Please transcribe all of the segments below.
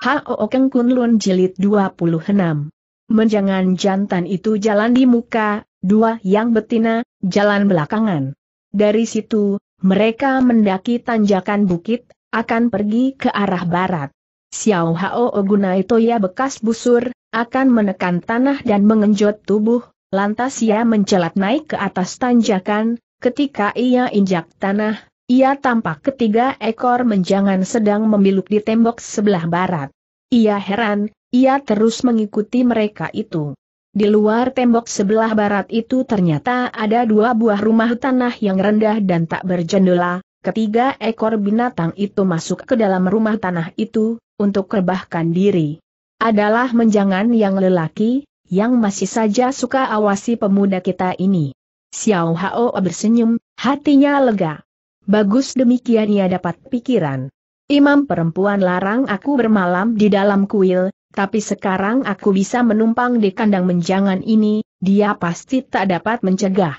Hao Keng Kun Lun Jilid 26. Menjangan jantan itu jalan di muka, dua yang betina, jalan belakangan. Dari situ, mereka mendaki tanjakan bukit, akan pergi ke arah barat. Xiao Hao Gunai Toya bekas busur, akan menekan tanah dan mengenjot tubuh, lantas ia mencelat naik ke atas tanjakan, ketika ia injak tanah, ia tampak ketiga ekor menjangan sedang memiluk di tembok sebelah barat. Ia heran, ia terus mengikuti mereka itu. Di luar tembok sebelah barat itu ternyata ada dua buah rumah tanah yang rendah dan tak berjendela. Ketiga ekor binatang itu masuk ke dalam rumah tanah itu, untuk rebahkan diri. Adalah menjangan yang lelaki, yang masih saja suka awasi pemuda kita ini. Xiao Hao bersenyum, hatinya lega. Bagus demikian ia dapat pikiran. Imam perempuan larang aku bermalam di dalam kuil, tapi sekarang aku bisa menumpang di kandang menjangan ini, dia pasti tak dapat mencegah.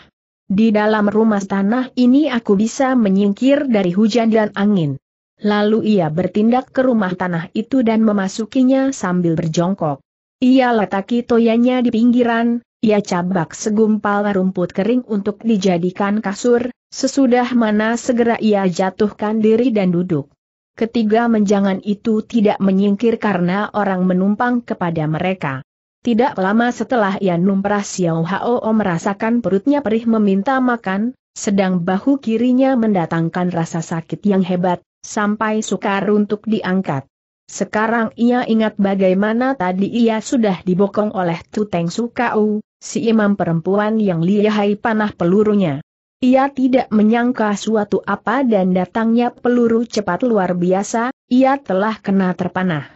Di dalam rumah tanah ini aku bisa menyingkir dari hujan dan angin. Lalu ia bertindak ke rumah tanah itu dan memasukinya sambil berjongkok. Ia letaki toyanya di pinggiran, ia cabak segumpal rumput kering untuk dijadikan kasur, sesudah mana segera ia jatuhkan diri dan duduk. Ketiga menjangan itu tidak menyingkir karena orang menumpang kepada mereka. Tidak lama setelah ia numprah Xiao Hao merasakan perutnya perih meminta makan, sedang bahu kirinya mendatangkan rasa sakit yang hebat, sampai sukar untuk diangkat. Sekarang ia ingat bagaimana tadi ia sudah dibokong oleh Tuteng Sukau, si imam perempuan yang lihai panah pelurunya. Ia tidak menyangka suatu apa dan datangnya peluru cepat luar biasa, ia telah kena terpanah.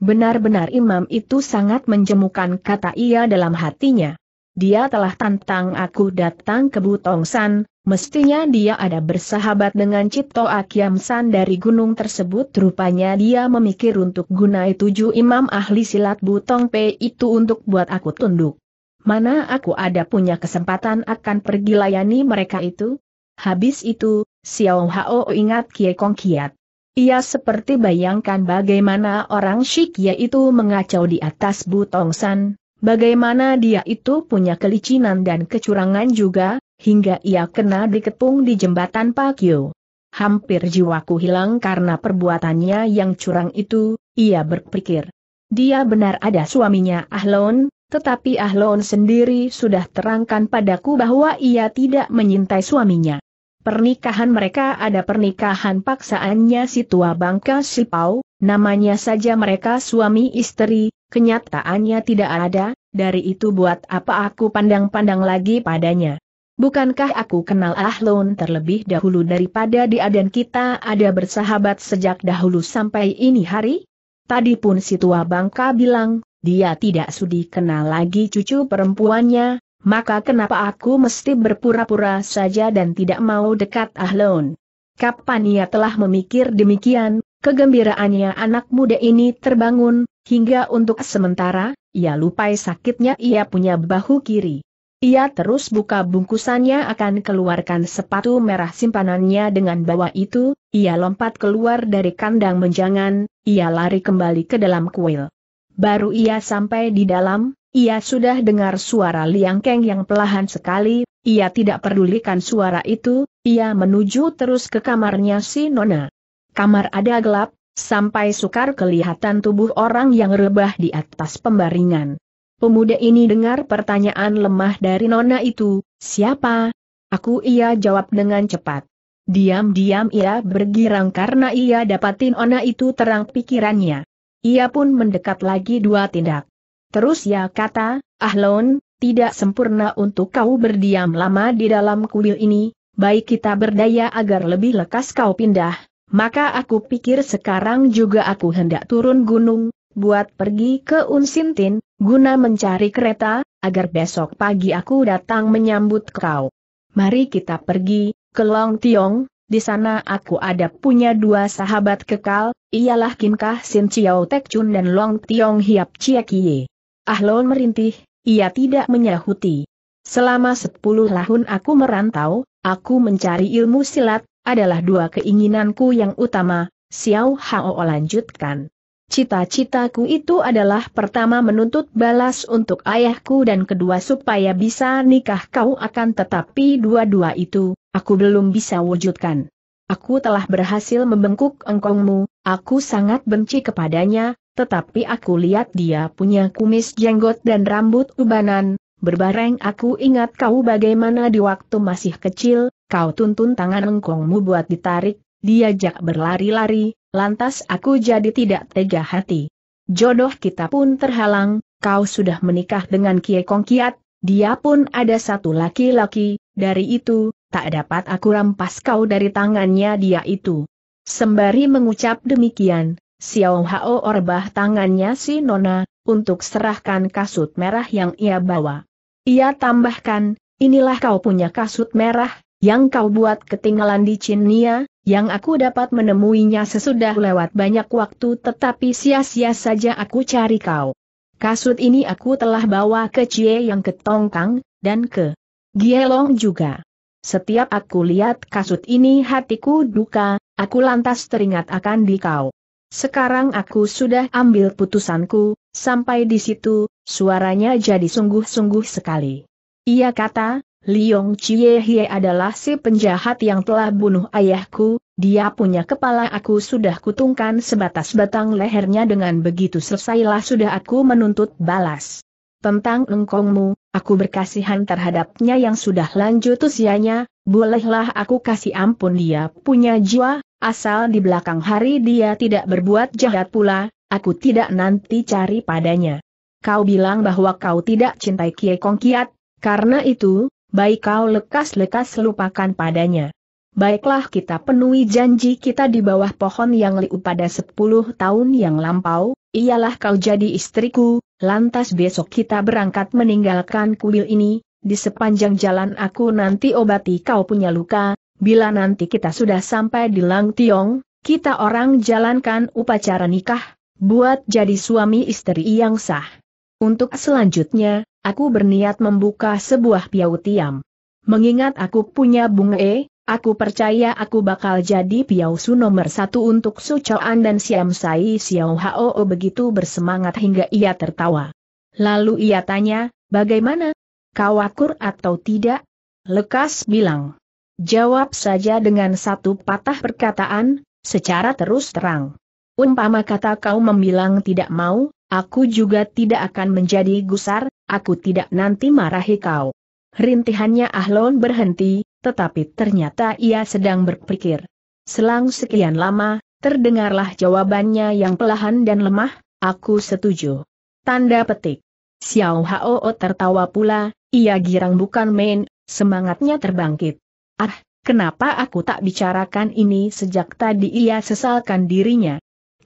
Benar-benar imam itu sangat menjemukan kata ia dalam hatinya. Dia telah tantang aku datang ke Butongsan. mestinya dia ada bersahabat dengan Cipto Akiam dari gunung tersebut. Rupanya dia memikir untuk gunai tujuh imam ahli silat Butong P itu untuk buat aku tunduk. Mana aku ada punya kesempatan akan pergi layani mereka itu? Habis itu, Xiao Hao ingat Kie Kong Kiat. Ia seperti bayangkan bagaimana orang Shikia itu mengacau di atas Butong San, bagaimana dia itu punya kelicinan dan kecurangan juga, hingga ia kena dikepung di jembatan Pakyo. Hampir jiwaku hilang karena perbuatannya yang curang itu, ia berpikir. Dia benar ada suaminya Ahlon, tetapi Ahlon sendiri sudah terangkan padaku bahwa ia tidak menyintai suaminya. Pernikahan mereka ada pernikahan paksaannya si tua bangka si pau, namanya saja mereka suami istri, kenyataannya tidak ada, dari itu buat apa aku pandang-pandang lagi padanya. Bukankah aku kenal Ahlon terlebih dahulu daripada dia dan kita ada bersahabat sejak dahulu sampai ini hari? Tadi pun si tua bangka bilang, dia tidak sudi kenal lagi cucu perempuannya, maka kenapa aku mesti berpura-pura saja dan tidak mau dekat Ahlon? Kapan ia telah memikir demikian, kegembiraannya anak muda ini terbangun, hingga untuk sementara, ia lupai sakitnya ia punya bahu kiri. Ia terus buka bungkusannya akan keluarkan sepatu merah simpanannya dengan bawa itu, ia lompat keluar dari kandang menjangan, ia lari kembali ke dalam kuil. Baru ia sampai di dalam, ia sudah dengar suara Liang Keng yang pelahan sekali, ia tidak pedulikan suara itu, ia menuju terus ke kamarnya si Nona. Kamar ada gelap, sampai sukar kelihatan tubuh orang yang rebah di atas pembaringan. Pemuda ini dengar pertanyaan lemah dari Nona itu, siapa? Aku ia jawab dengan cepat. Diam-diam ia bergirang karena ia dapatin Nona itu terang pikirannya. Ia pun mendekat lagi dua tindak. Terus ia kata, Ahlon, tidak sempurna untuk kau berdiam lama di dalam kuil ini, baik kita berdaya agar lebih lekas kau pindah, maka aku pikir sekarang juga aku hendak turun gunung, buat pergi ke Unsintin, guna mencari kereta, agar besok pagi aku datang menyambut kau. Mari kita pergi, ke Long Tiong, di sana aku ada punya dua sahabat kekal, ialah Kim Kah Sin Chiao Tek Chun dan Long Tiong Hiap Chia Kie. Ahlon merintih, ia tidak menyahuti. Selama sepuluh tahun aku merantau, aku mencari ilmu silat, adalah dua keinginanku yang utama, Xiao Hao lanjutkan. Cita-citaku itu adalah pertama menuntut balas untuk ayahku dan kedua supaya bisa nikah kau akan tetapi dua-dua itu, aku belum bisa wujudkan. Aku telah berhasil membengkuk engkongmu, aku sangat benci kepadanya, tetapi aku lihat dia punya kumis jenggot dan rambut ubanan, berbareng aku ingat kau bagaimana di waktu masih kecil, kau tuntun tangan engkongmu buat ditarik, diajak berlari-lari, lantas aku jadi tidak tega hati. Jodoh kita pun terhalang, kau sudah menikah dengan Kie Kong Kiat, dia pun ada satu laki-laki, dari itu, tak dapat aku rampas kau dari tangannya dia itu. Sembari mengucap demikian, Xiao Hao orbah tangannya si Nona, untuk serahkan kasut merah yang ia bawa. Ia tambahkan, inilah kau punya kasut merah, yang kau buat ketinggalan di Cinia, yang aku dapat menemuinya sesudah lewat banyak waktu tetapi sia-sia saja aku cari kau. Kasut ini aku telah bawa ke Cie yang ke Tongkang, dan ke Gielong juga. Setiap aku lihat kasut ini hatiku duka, aku lantas teringat akan di kau. Sekarang aku sudah ambil putusanku, sampai di situ, suaranya jadi sungguh-sungguh sekali. Ia kata, Liong Chie Hie adalah si penjahat yang telah bunuh ayahku, dia punya kepala aku sudah kutungkan sebatas batang lehernya dengan begitu selesailah sudah aku menuntut balas. Tentang engkongmu, aku berkasihan terhadapnya yang sudah lanjut usianya, bolehlah aku kasih ampun dia punya jiwa, asal di belakang hari dia tidak berbuat jahat pula, aku tidak nanti cari padanya. Kau bilang bahwa kau tidak cintai Kie Kong Kiat, karena itu, baik kau lekas-lekas lupakan padanya. Baiklah kita penuhi janji kita di bawah pohon yang liu pada sepuluh tahun yang lampau, ialah kau jadi istriku, lantas besok kita berangkat meninggalkan kuil ini, di sepanjang jalan aku nanti obati kau punya luka, bila nanti kita sudah sampai di Lang Tiong, kita orang jalankan upacara nikah, buat jadi suami istri yang sah. Untuk selanjutnya, aku berniat membuka sebuah piau tiam. Mengingat aku punya bunga E, aku percaya aku bakal jadi piau su nomor satu untuk Sucoan dan Siam Sai Xiao Hao begitu bersemangat hingga ia tertawa. Lalu ia tanya, bagaimana? Kau akur atau tidak? Lekas bilang. Jawab saja dengan satu patah perkataan, secara terus terang. Umpama kata kau membilang tidak mau, aku juga tidak akan menjadi gusar, aku tidak nanti marahi kau. Rintihannya Ahlon berhenti, tetapi ternyata ia sedang berpikir. Selang sekian lama, terdengarlah jawabannya yang pelahan dan lemah, aku setuju. Tanda petik. Xiao Hao tertawa pula, ia girang bukan main, semangatnya terbangkit. Ah, kenapa aku tak bicarakan ini sejak tadi ia sesalkan dirinya.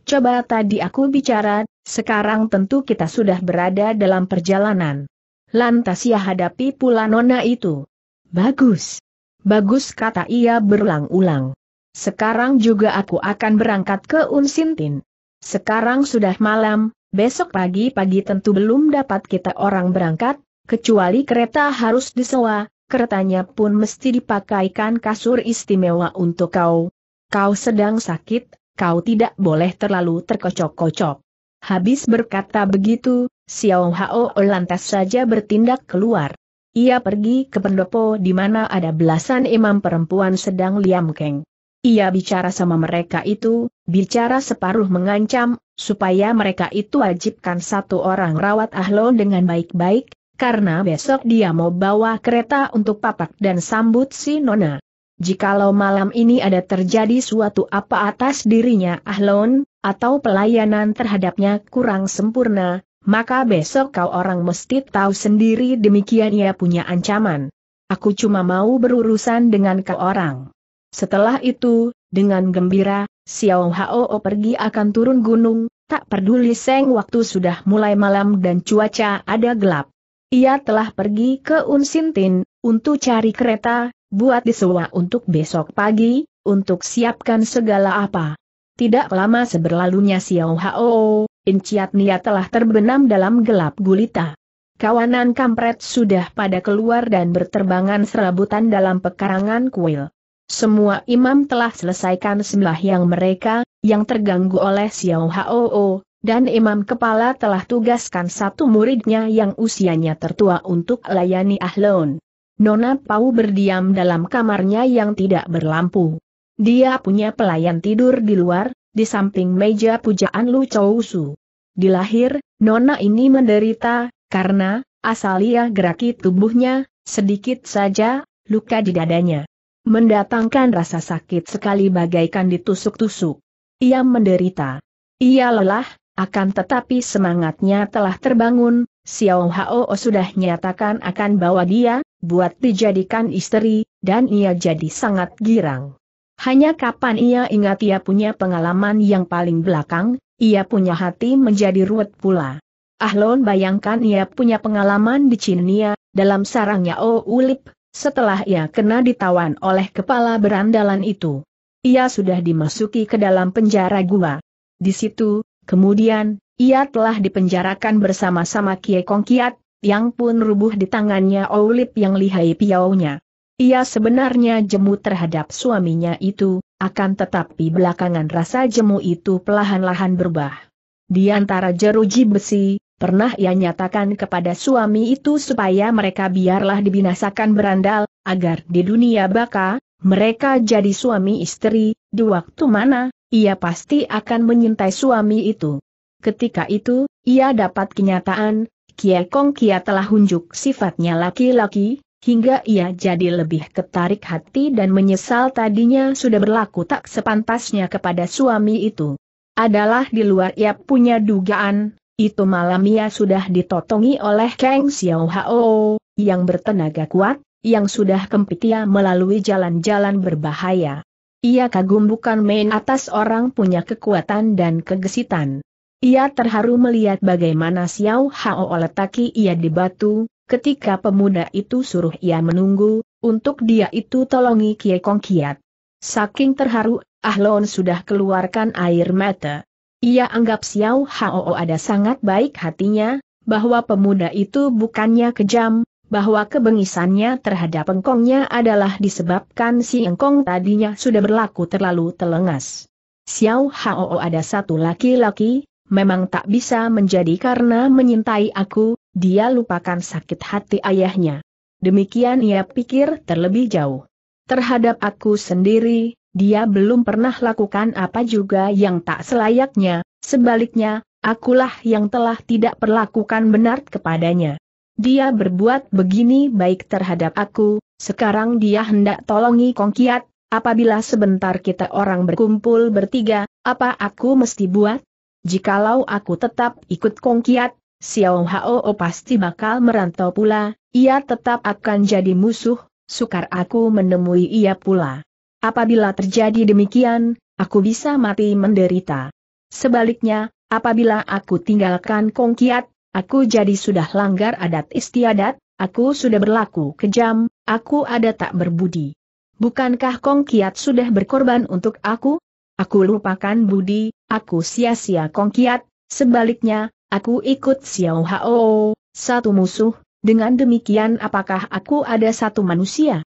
Coba tadi aku bicara, sekarang tentu kita sudah berada dalam perjalanan. Lantas ia hadapi pula nona itu. Bagus. Bagus kata ia berulang-ulang. Sekarang juga aku akan berangkat ke Unsintin. Sekarang sudah malam, besok pagi-pagi tentu belum dapat kita orang berangkat, kecuali kereta harus disewa, keretanya pun mesti dipakaikan kasur istimewa untuk kau. Kau sedang sakit, kau tidak boleh terlalu terkocok-kocok. Habis berkata begitu, Xiao Hao lantas saja bertindak keluar. Ia pergi ke pendopo di mana ada belasan imam perempuan sedang liam keng. Ia bicara sama mereka itu, bicara separuh mengancam, supaya mereka itu wajibkan satu orang rawat ahlon dengan baik-baik, karena besok dia mau bawa kereta untuk papak dan sambut si Nona. Jikalau malam ini ada terjadi suatu apa atas dirinya Ahlon, atau pelayanan terhadapnya kurang sempurna, maka besok kau orang mesti tahu sendiri demikian ia punya ancaman. Aku cuma mau berurusan dengan kau orang. Setelah itu, dengan gembira, Xiao Hao pergi akan turun gunung, tak peduli seng waktu sudah mulai malam dan cuaca ada gelap. Ia telah pergi ke Unsintin, untuk cari kereta, buat disewa untuk besok pagi, untuk siapkan segala apa. Tidak lama seberlalunya Xiao Hao, Inciat Nia telah terbenam dalam gelap gulita. Kawanan kampret sudah pada keluar dan berterbangan serabutan dalam pekarangan kuil. Semua imam telah selesaikan sembah yang mereka, yang terganggu oleh Xiao Hao, dan imam kepala telah tugaskan satu muridnya yang usianya tertua untuk layani Ahlon. Nona Pau berdiam dalam kamarnya yang tidak berlampu. Dia punya pelayan tidur di luar, di samping meja pujaan Lu Chou Su. Di lahir, Nona ini menderita, karena, asal ia geraki tubuhnya, sedikit saja, luka di dadanya. Mendatangkan rasa sakit sekali bagaikan ditusuk-tusuk. Ia menderita. Ia lelah, akan tetapi semangatnya telah terbangun, Xiao Hao sudah nyatakan akan bawa dia, buat dijadikan istri, dan ia jadi sangat girang. Hanya kapan ia ingat ia punya pengalaman yang paling belakang, ia punya hati menjadi ruwet pula. Ahlon bayangkan ia punya pengalaman di Cinia, dalam sarangnya O Ulip, setelah ia kena ditawan oleh kepala berandalan itu. Ia sudah dimasuki ke dalam penjara gua. Di situ, kemudian, ia telah dipenjarakan bersama-sama Kie Kong Kiat, yang pun rubuh di tangannya Ulip yang lihai piaunya. Ia sebenarnya jemu terhadap suaminya itu, akan tetapi belakangan rasa jemu itu pelahan lahan berubah. Di antara jeruji besi, pernah ia nyatakan kepada suami itu supaya mereka biarlah dibinasakan berandal, agar di dunia baka, mereka jadi suami istri, di waktu mana, ia pasti akan menyintai suami itu. Ketika itu, ia dapat kenyataan, Kia Kong Kia telah hunjuk sifatnya laki-laki, hingga ia jadi lebih ketarik hati dan menyesal tadinya sudah berlaku tak sepantasnya kepada suami itu. Adalah di luar ia punya dugaan, itu malam ia sudah ditotongi oleh Kang Xiao Hao, yang bertenaga kuat, yang sudah kempit melalui jalan-jalan berbahaya. Ia kagum bukan main atas orang punya kekuatan dan kegesitan. Ia terharu melihat bagaimana Xiao Hao letaki ia di batu, Ketika pemuda itu suruh ia menunggu, untuk dia itu tolongi Kong Kiat. Saking terharu, Ahlon sudah keluarkan air mata. Ia anggap Xiao Hao ada sangat baik hatinya, bahwa pemuda itu bukannya kejam, bahwa kebengisannya terhadap engkongnya adalah disebabkan si engkong tadinya sudah berlaku terlalu telengas. Xiao Hao ada satu laki-laki, memang tak bisa menjadi karena menyintai aku, dia lupakan sakit hati ayahnya. Demikian ia pikir terlebih jauh. Terhadap aku sendiri, dia belum pernah lakukan apa juga yang tak selayaknya, sebaliknya, akulah yang telah tidak perlakukan benar kepadanya. Dia berbuat begini baik terhadap aku, sekarang dia hendak tolongi Kongkiat, apabila sebentar kita orang berkumpul bertiga, apa aku mesti buat? Jikalau aku tetap ikut Kongkiat, Xiao Hao oh pasti bakal merantau pula, ia tetap akan jadi musuh, sukar aku menemui ia pula. Apabila terjadi demikian, aku bisa mati menderita. Sebaliknya, apabila aku tinggalkan Kong Kiat, aku jadi sudah langgar adat istiadat, aku sudah berlaku kejam, aku ada tak berbudi. Bukankah Kong Kiat sudah berkorban untuk aku? Aku lupakan budi, aku sia-sia Kong Kiat, sebaliknya, Aku ikut Xiao Hao, satu musuh, dengan demikian apakah aku ada satu manusia?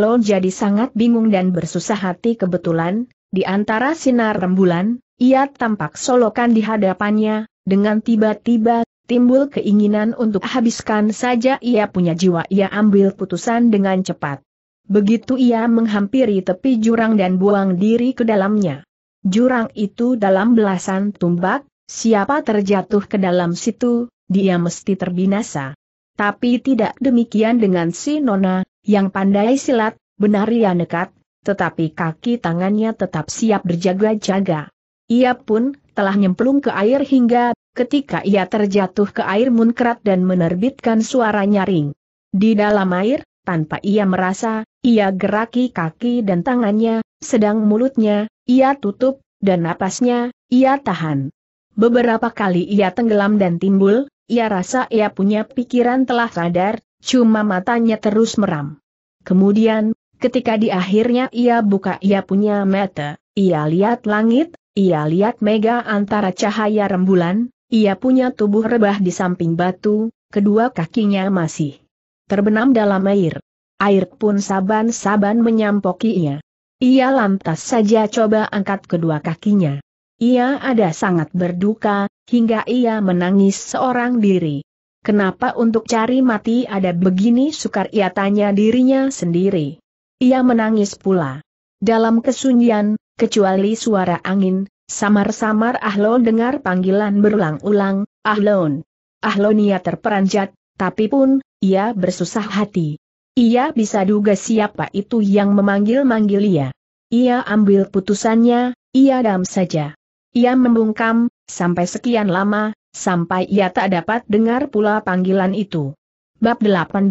Lo jadi sangat bingung dan bersusah hati kebetulan, di antara sinar rembulan, ia tampak solokan di hadapannya, dengan tiba-tiba, timbul keinginan untuk habiskan saja ia punya jiwa ia ambil putusan dengan cepat. Begitu ia menghampiri tepi jurang dan buang diri ke dalamnya. Jurang itu dalam belasan tumbak, Siapa terjatuh ke dalam situ, dia mesti terbinasa. Tapi tidak demikian dengan si Nona, yang pandai silat, benar ia nekat, tetapi kaki tangannya tetap siap berjaga-jaga. Ia pun telah nyemplung ke air hingga ketika ia terjatuh ke air munkrat dan menerbitkan suara nyaring. Di dalam air, tanpa ia merasa, ia geraki kaki dan tangannya, sedang mulutnya, ia tutup, dan napasnya, ia tahan. Beberapa kali ia tenggelam dan timbul, ia rasa ia punya pikiran telah sadar, cuma matanya terus meram. Kemudian, ketika di akhirnya ia buka ia punya mata, ia lihat langit, ia lihat mega antara cahaya rembulan, ia punya tubuh rebah di samping batu, kedua kakinya masih terbenam dalam air. Air pun saban-saban menyampokinya. Ia lantas saja coba angkat kedua kakinya. Ia ada sangat berduka, hingga ia menangis seorang diri. Kenapa untuk cari mati ada begini sukar ia tanya dirinya sendiri. Ia menangis pula. Dalam kesunyian, kecuali suara angin, samar-samar Ahlon dengar panggilan berulang-ulang, Ahlon. Ahlon ia terperanjat, tapi pun, ia bersusah hati. Ia bisa duga siapa itu yang memanggil-manggil ia. Ia ambil putusannya, ia dam saja. Ia membungkam, sampai sekian lama, sampai ia tak dapat dengar pula panggilan itu. Bab 18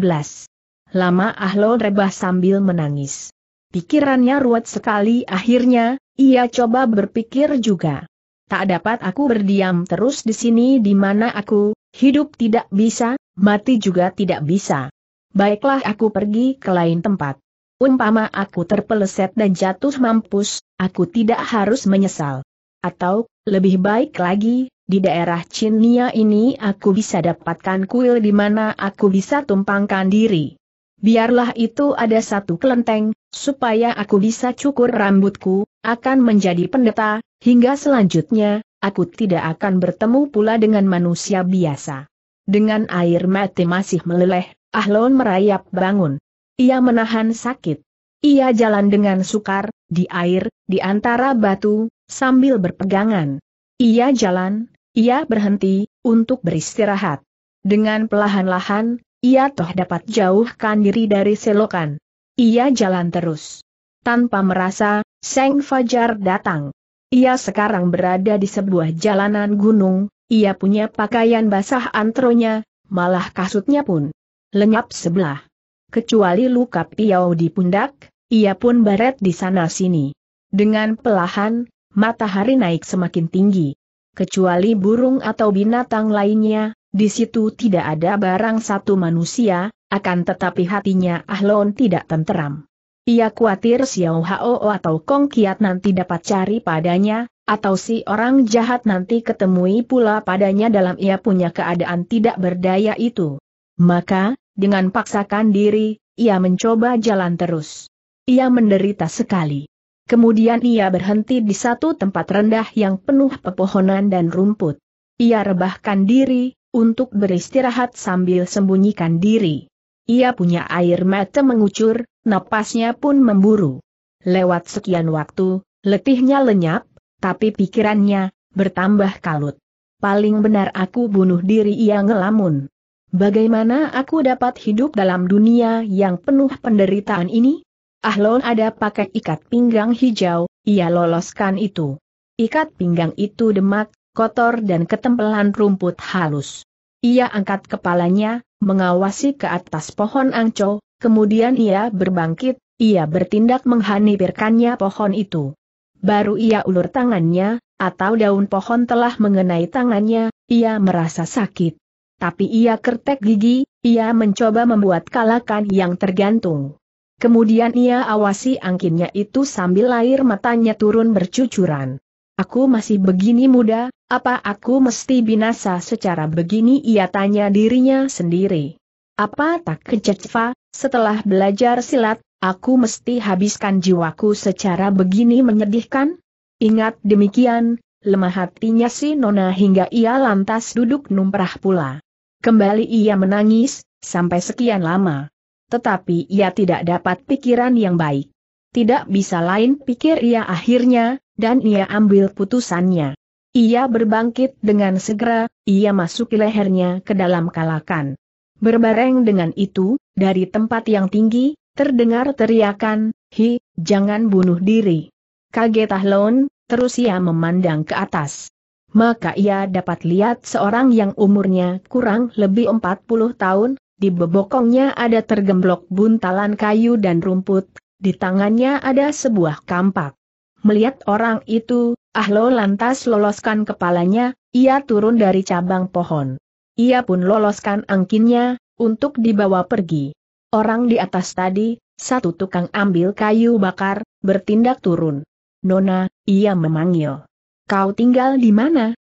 Lama Ahlo rebah sambil menangis. Pikirannya ruwet sekali akhirnya, ia coba berpikir juga. Tak dapat aku berdiam terus di sini di mana aku, hidup tidak bisa, mati juga tidak bisa. Baiklah aku pergi ke lain tempat. Umpama aku terpeleset dan jatuh mampus, aku tidak harus menyesal. Atau, lebih baik lagi, di daerah Cinia ini aku bisa dapatkan kuil di mana aku bisa tumpangkan diri. Biarlah itu ada satu kelenteng, supaya aku bisa cukur rambutku, akan menjadi pendeta, hingga selanjutnya, aku tidak akan bertemu pula dengan manusia biasa. Dengan air mati masih meleleh, Ahlon merayap bangun. Ia menahan sakit. Ia jalan dengan sukar, di air, di antara batu, sambil berpegangan. Ia jalan, ia berhenti, untuk beristirahat. Dengan pelahan-lahan, ia toh dapat jauhkan diri dari selokan. Ia jalan terus. Tanpa merasa, Seng Fajar datang. Ia sekarang berada di sebuah jalanan gunung, ia punya pakaian basah antronya, malah kasutnya pun lenyap sebelah. Kecuali luka piau di pundak, ia pun baret di sana-sini. Dengan pelahan, matahari naik semakin tinggi. Kecuali burung atau binatang lainnya, di situ tidak ada barang satu manusia, akan tetapi hatinya Ahlon tidak tenteram. Ia khawatir Xiao Hao atau Kong Kiat nanti dapat cari padanya, atau si orang jahat nanti ketemui pula padanya dalam ia punya keadaan tidak berdaya itu. Maka, dengan paksakan diri, ia mencoba jalan terus. Ia menderita sekali. Kemudian ia berhenti di satu tempat rendah yang penuh pepohonan dan rumput. Ia rebahkan diri, untuk beristirahat sambil sembunyikan diri. Ia punya air mata mengucur, napasnya pun memburu. Lewat sekian waktu, letihnya lenyap, tapi pikirannya, bertambah kalut. Paling benar aku bunuh diri ia ngelamun. Bagaimana aku dapat hidup dalam dunia yang penuh penderitaan ini? Ahlon ada pakai ikat pinggang hijau, ia loloskan itu. Ikat pinggang itu demak, kotor dan ketempelan rumput halus. Ia angkat kepalanya, mengawasi ke atas pohon angco, kemudian ia berbangkit, ia bertindak menghanipirkannya pohon itu. Baru ia ulur tangannya, atau daun pohon telah mengenai tangannya, ia merasa sakit. Tapi ia kertek gigi, ia mencoba membuat kalakan yang tergantung. Kemudian ia awasi angkinnya itu sambil air matanya turun bercucuran. Aku masih begini muda, apa aku mesti binasa secara begini ia tanya dirinya sendiri. Apa tak kecewa? setelah belajar silat, aku mesti habiskan jiwaku secara begini menyedihkan? Ingat demikian, lemah hatinya si Nona hingga ia lantas duduk numprah pula. Kembali ia menangis, sampai sekian lama tetapi ia tidak dapat pikiran yang baik. Tidak bisa lain pikir ia akhirnya, dan ia ambil putusannya. Ia berbangkit dengan segera, ia masuki lehernya ke dalam kalakan. Berbareng dengan itu, dari tempat yang tinggi, terdengar teriakan, Hi, jangan bunuh diri. Kaget Ahlon, terus ia memandang ke atas. Maka ia dapat lihat seorang yang umurnya kurang lebih 40 tahun, di bebokongnya ada tergemblok buntalan kayu dan rumput, di tangannya ada sebuah kampak. Melihat orang itu, Ahlo lantas loloskan kepalanya, ia turun dari cabang pohon. Ia pun loloskan angkinnya, untuk dibawa pergi. Orang di atas tadi, satu tukang ambil kayu bakar, bertindak turun. Nona, ia memanggil. Kau tinggal di mana?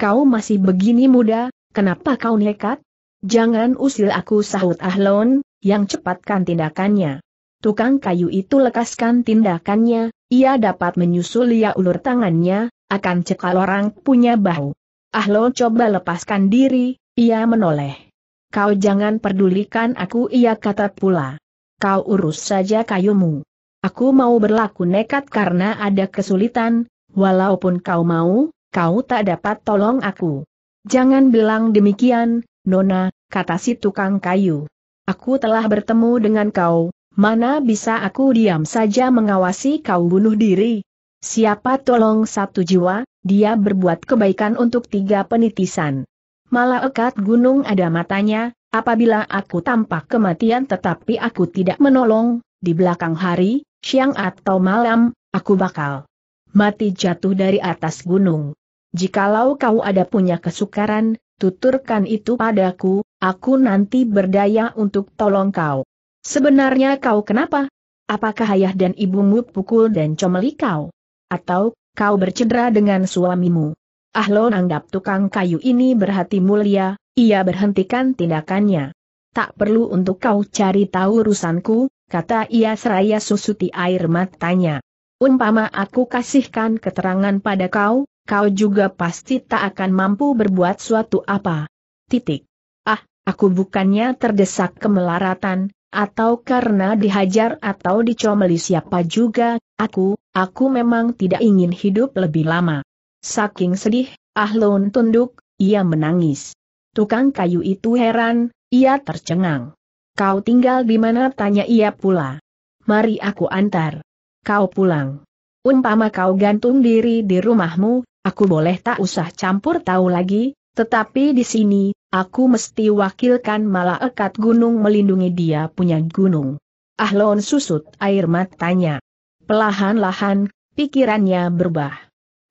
Kau masih begini muda, kenapa kau nekat? Jangan usil aku sahut Ahlon, yang cepatkan tindakannya. Tukang kayu itu lekaskan tindakannya, ia dapat menyusul ia ulur tangannya, akan cekal orang punya bahu. Ahlon coba lepaskan diri, ia menoleh. Kau jangan pedulikan aku ia kata pula. Kau urus saja kayumu. Aku mau berlaku nekat karena ada kesulitan, walaupun kau mau, kau tak dapat tolong aku. Jangan bilang demikian, Nona, kata si tukang kayu. Aku telah bertemu dengan kau, mana bisa aku diam saja mengawasi kau bunuh diri? Siapa tolong satu jiwa, dia berbuat kebaikan untuk tiga penitisan. Malah ekat gunung ada matanya, apabila aku tampak kematian tetapi aku tidak menolong, di belakang hari, siang atau malam, aku bakal mati jatuh dari atas gunung. Jikalau kau ada punya kesukaran, tuturkan itu padaku, aku nanti berdaya untuk tolong kau. Sebenarnya kau kenapa? Apakah ayah dan ibumu pukul dan comeli kau? Atau, kau bercedera dengan suamimu? Ahlon anggap tukang kayu ini berhati mulia, ia berhentikan tindakannya. Tak perlu untuk kau cari tahu urusanku, kata ia seraya susuti air matanya. Umpama aku kasihkan keterangan pada kau, kau juga pasti tak akan mampu berbuat suatu apa. Titik. Ah, aku bukannya terdesak kemelaratan, atau karena dihajar atau dicomeli siapa juga, aku, aku memang tidak ingin hidup lebih lama. Saking sedih, Ahlun tunduk, ia menangis. Tukang kayu itu heran, ia tercengang. Kau tinggal di mana tanya ia pula. Mari aku antar. Kau pulang. Umpama kau gantung diri di rumahmu, aku boleh tak usah campur tahu lagi, tetapi di sini, aku mesti wakilkan malah malaikat gunung melindungi dia punya gunung. Ahlon susut air matanya. Pelahan-lahan, pikirannya berubah.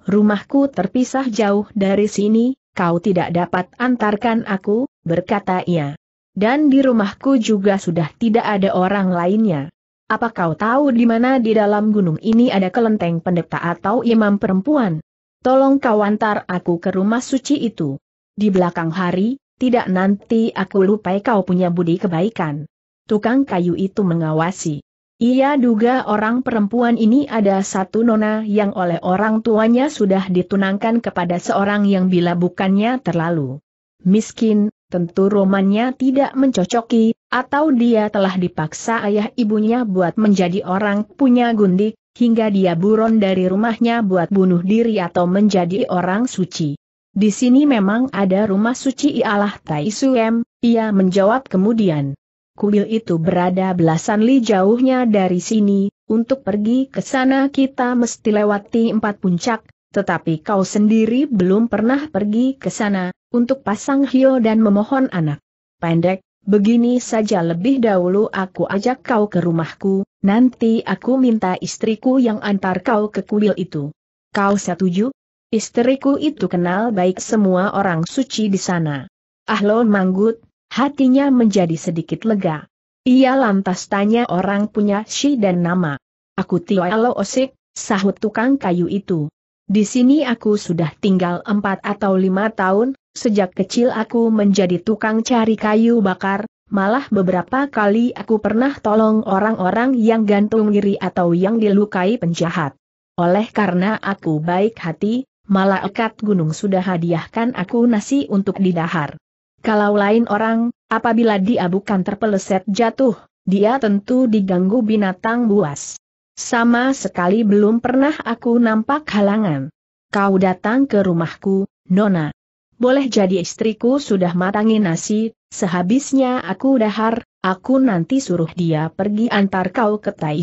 Rumahku terpisah jauh dari sini, kau tidak dapat antarkan aku, berkata ia. Dan di rumahku juga sudah tidak ada orang lainnya. Apa kau tahu di mana di dalam gunung ini ada kelenteng pendeta atau imam perempuan? Tolong kau antar aku ke rumah suci itu. Di belakang hari, tidak nanti aku lupai kau punya budi kebaikan. Tukang kayu itu mengawasi. Ia duga orang perempuan ini ada satu nona yang oleh orang tuanya sudah ditunangkan kepada seorang yang bila bukannya terlalu miskin, tentu romannya tidak mencocoki, atau dia telah dipaksa ayah ibunya buat menjadi orang punya gundik, hingga dia buron dari rumahnya buat bunuh diri atau menjadi orang suci. Di sini memang ada rumah suci ialah Tai Suem, ia menjawab kemudian. Kuil itu berada belasan li jauhnya dari sini, untuk pergi ke sana kita mesti lewati empat puncak, tetapi kau sendiri belum pernah pergi ke sana, untuk pasang hio dan memohon anak. Pendek, begini saja lebih dahulu aku ajak kau ke rumahku, nanti aku minta istriku yang antar kau ke kuil itu. Kau setuju? Istriku itu kenal baik semua orang suci di sana. Ahlon manggut, hatinya menjadi sedikit lega. Ia lantas tanya orang punya si dan nama. Aku tio Tioalo Osik, sahut tukang kayu itu. Di sini aku sudah tinggal empat atau lima tahun, Sejak kecil aku menjadi tukang cari kayu bakar, malah beberapa kali aku pernah tolong orang-orang yang gantung diri atau yang dilukai penjahat. Oleh karena aku baik hati, malah ekat gunung sudah hadiahkan aku nasi untuk didahar. Kalau lain orang, apabila dia bukan terpeleset jatuh, dia tentu diganggu binatang buas. Sama sekali belum pernah aku nampak halangan. Kau datang ke rumahku, Nona boleh jadi istriku sudah matangi nasi, sehabisnya aku dahar, aku nanti suruh dia pergi antar kau ke Ah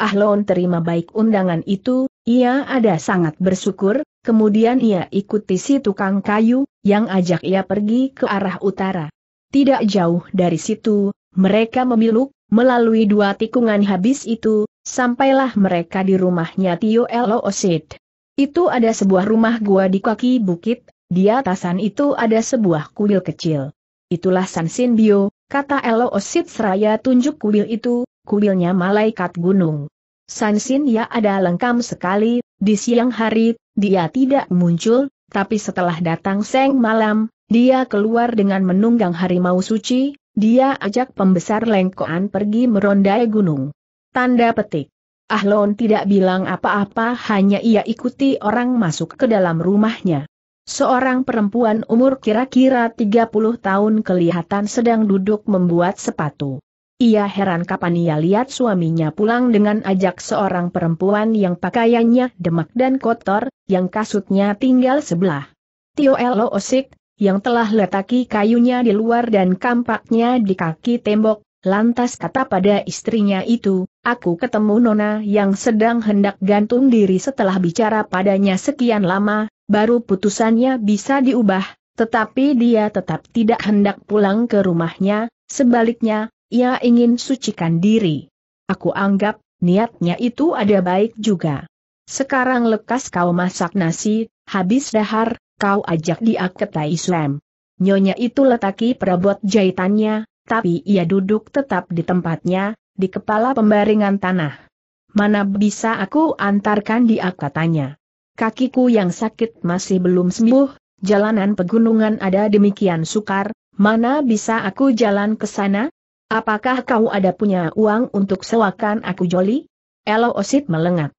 Ahlon terima baik undangan itu, ia ada sangat bersyukur, kemudian ia ikuti si tukang kayu, yang ajak ia pergi ke arah utara. Tidak jauh dari situ, mereka memiluk, melalui dua tikungan habis itu, sampailah mereka di rumahnya Tio Osid. Itu ada sebuah rumah gua di kaki bukit, di atasan itu ada sebuah kuil kecil. Itulah San Bio, kata Elo Osit seraya tunjuk kuil itu, kuilnya malaikat gunung. San Sin ya ada lengkam sekali, di siang hari, dia tidak muncul, tapi setelah datang seng malam, dia keluar dengan menunggang harimau suci, dia ajak pembesar lengkoan pergi merondai gunung. Tanda petik. Ahlon tidak bilang apa-apa hanya ia ikuti orang masuk ke dalam rumahnya. Seorang perempuan umur kira-kira 30 tahun kelihatan sedang duduk membuat sepatu. Ia heran kapan ia lihat suaminya pulang dengan ajak seorang perempuan yang pakaiannya demak dan kotor, yang kasutnya tinggal sebelah. Tio Elo Osik, yang telah letaki kayunya di luar dan kampaknya di kaki tembok, lantas kata pada istrinya itu, aku ketemu Nona yang sedang hendak gantung diri setelah bicara padanya sekian lama, baru putusannya bisa diubah, tetapi dia tetap tidak hendak pulang ke rumahnya, sebaliknya, ia ingin sucikan diri. Aku anggap, niatnya itu ada baik juga. Sekarang lekas kau masak nasi, habis dahar, kau ajak dia ke Taislam. Nyonya itu letaki perabot jahitannya, tapi ia duduk tetap di tempatnya, di kepala pembaringan tanah. Mana bisa aku antarkan dia katanya kakiku yang sakit masih belum sembuh, jalanan pegunungan ada demikian sukar, mana bisa aku jalan ke sana? Apakah kau ada punya uang untuk sewakan aku joli? Elo Osit melengat.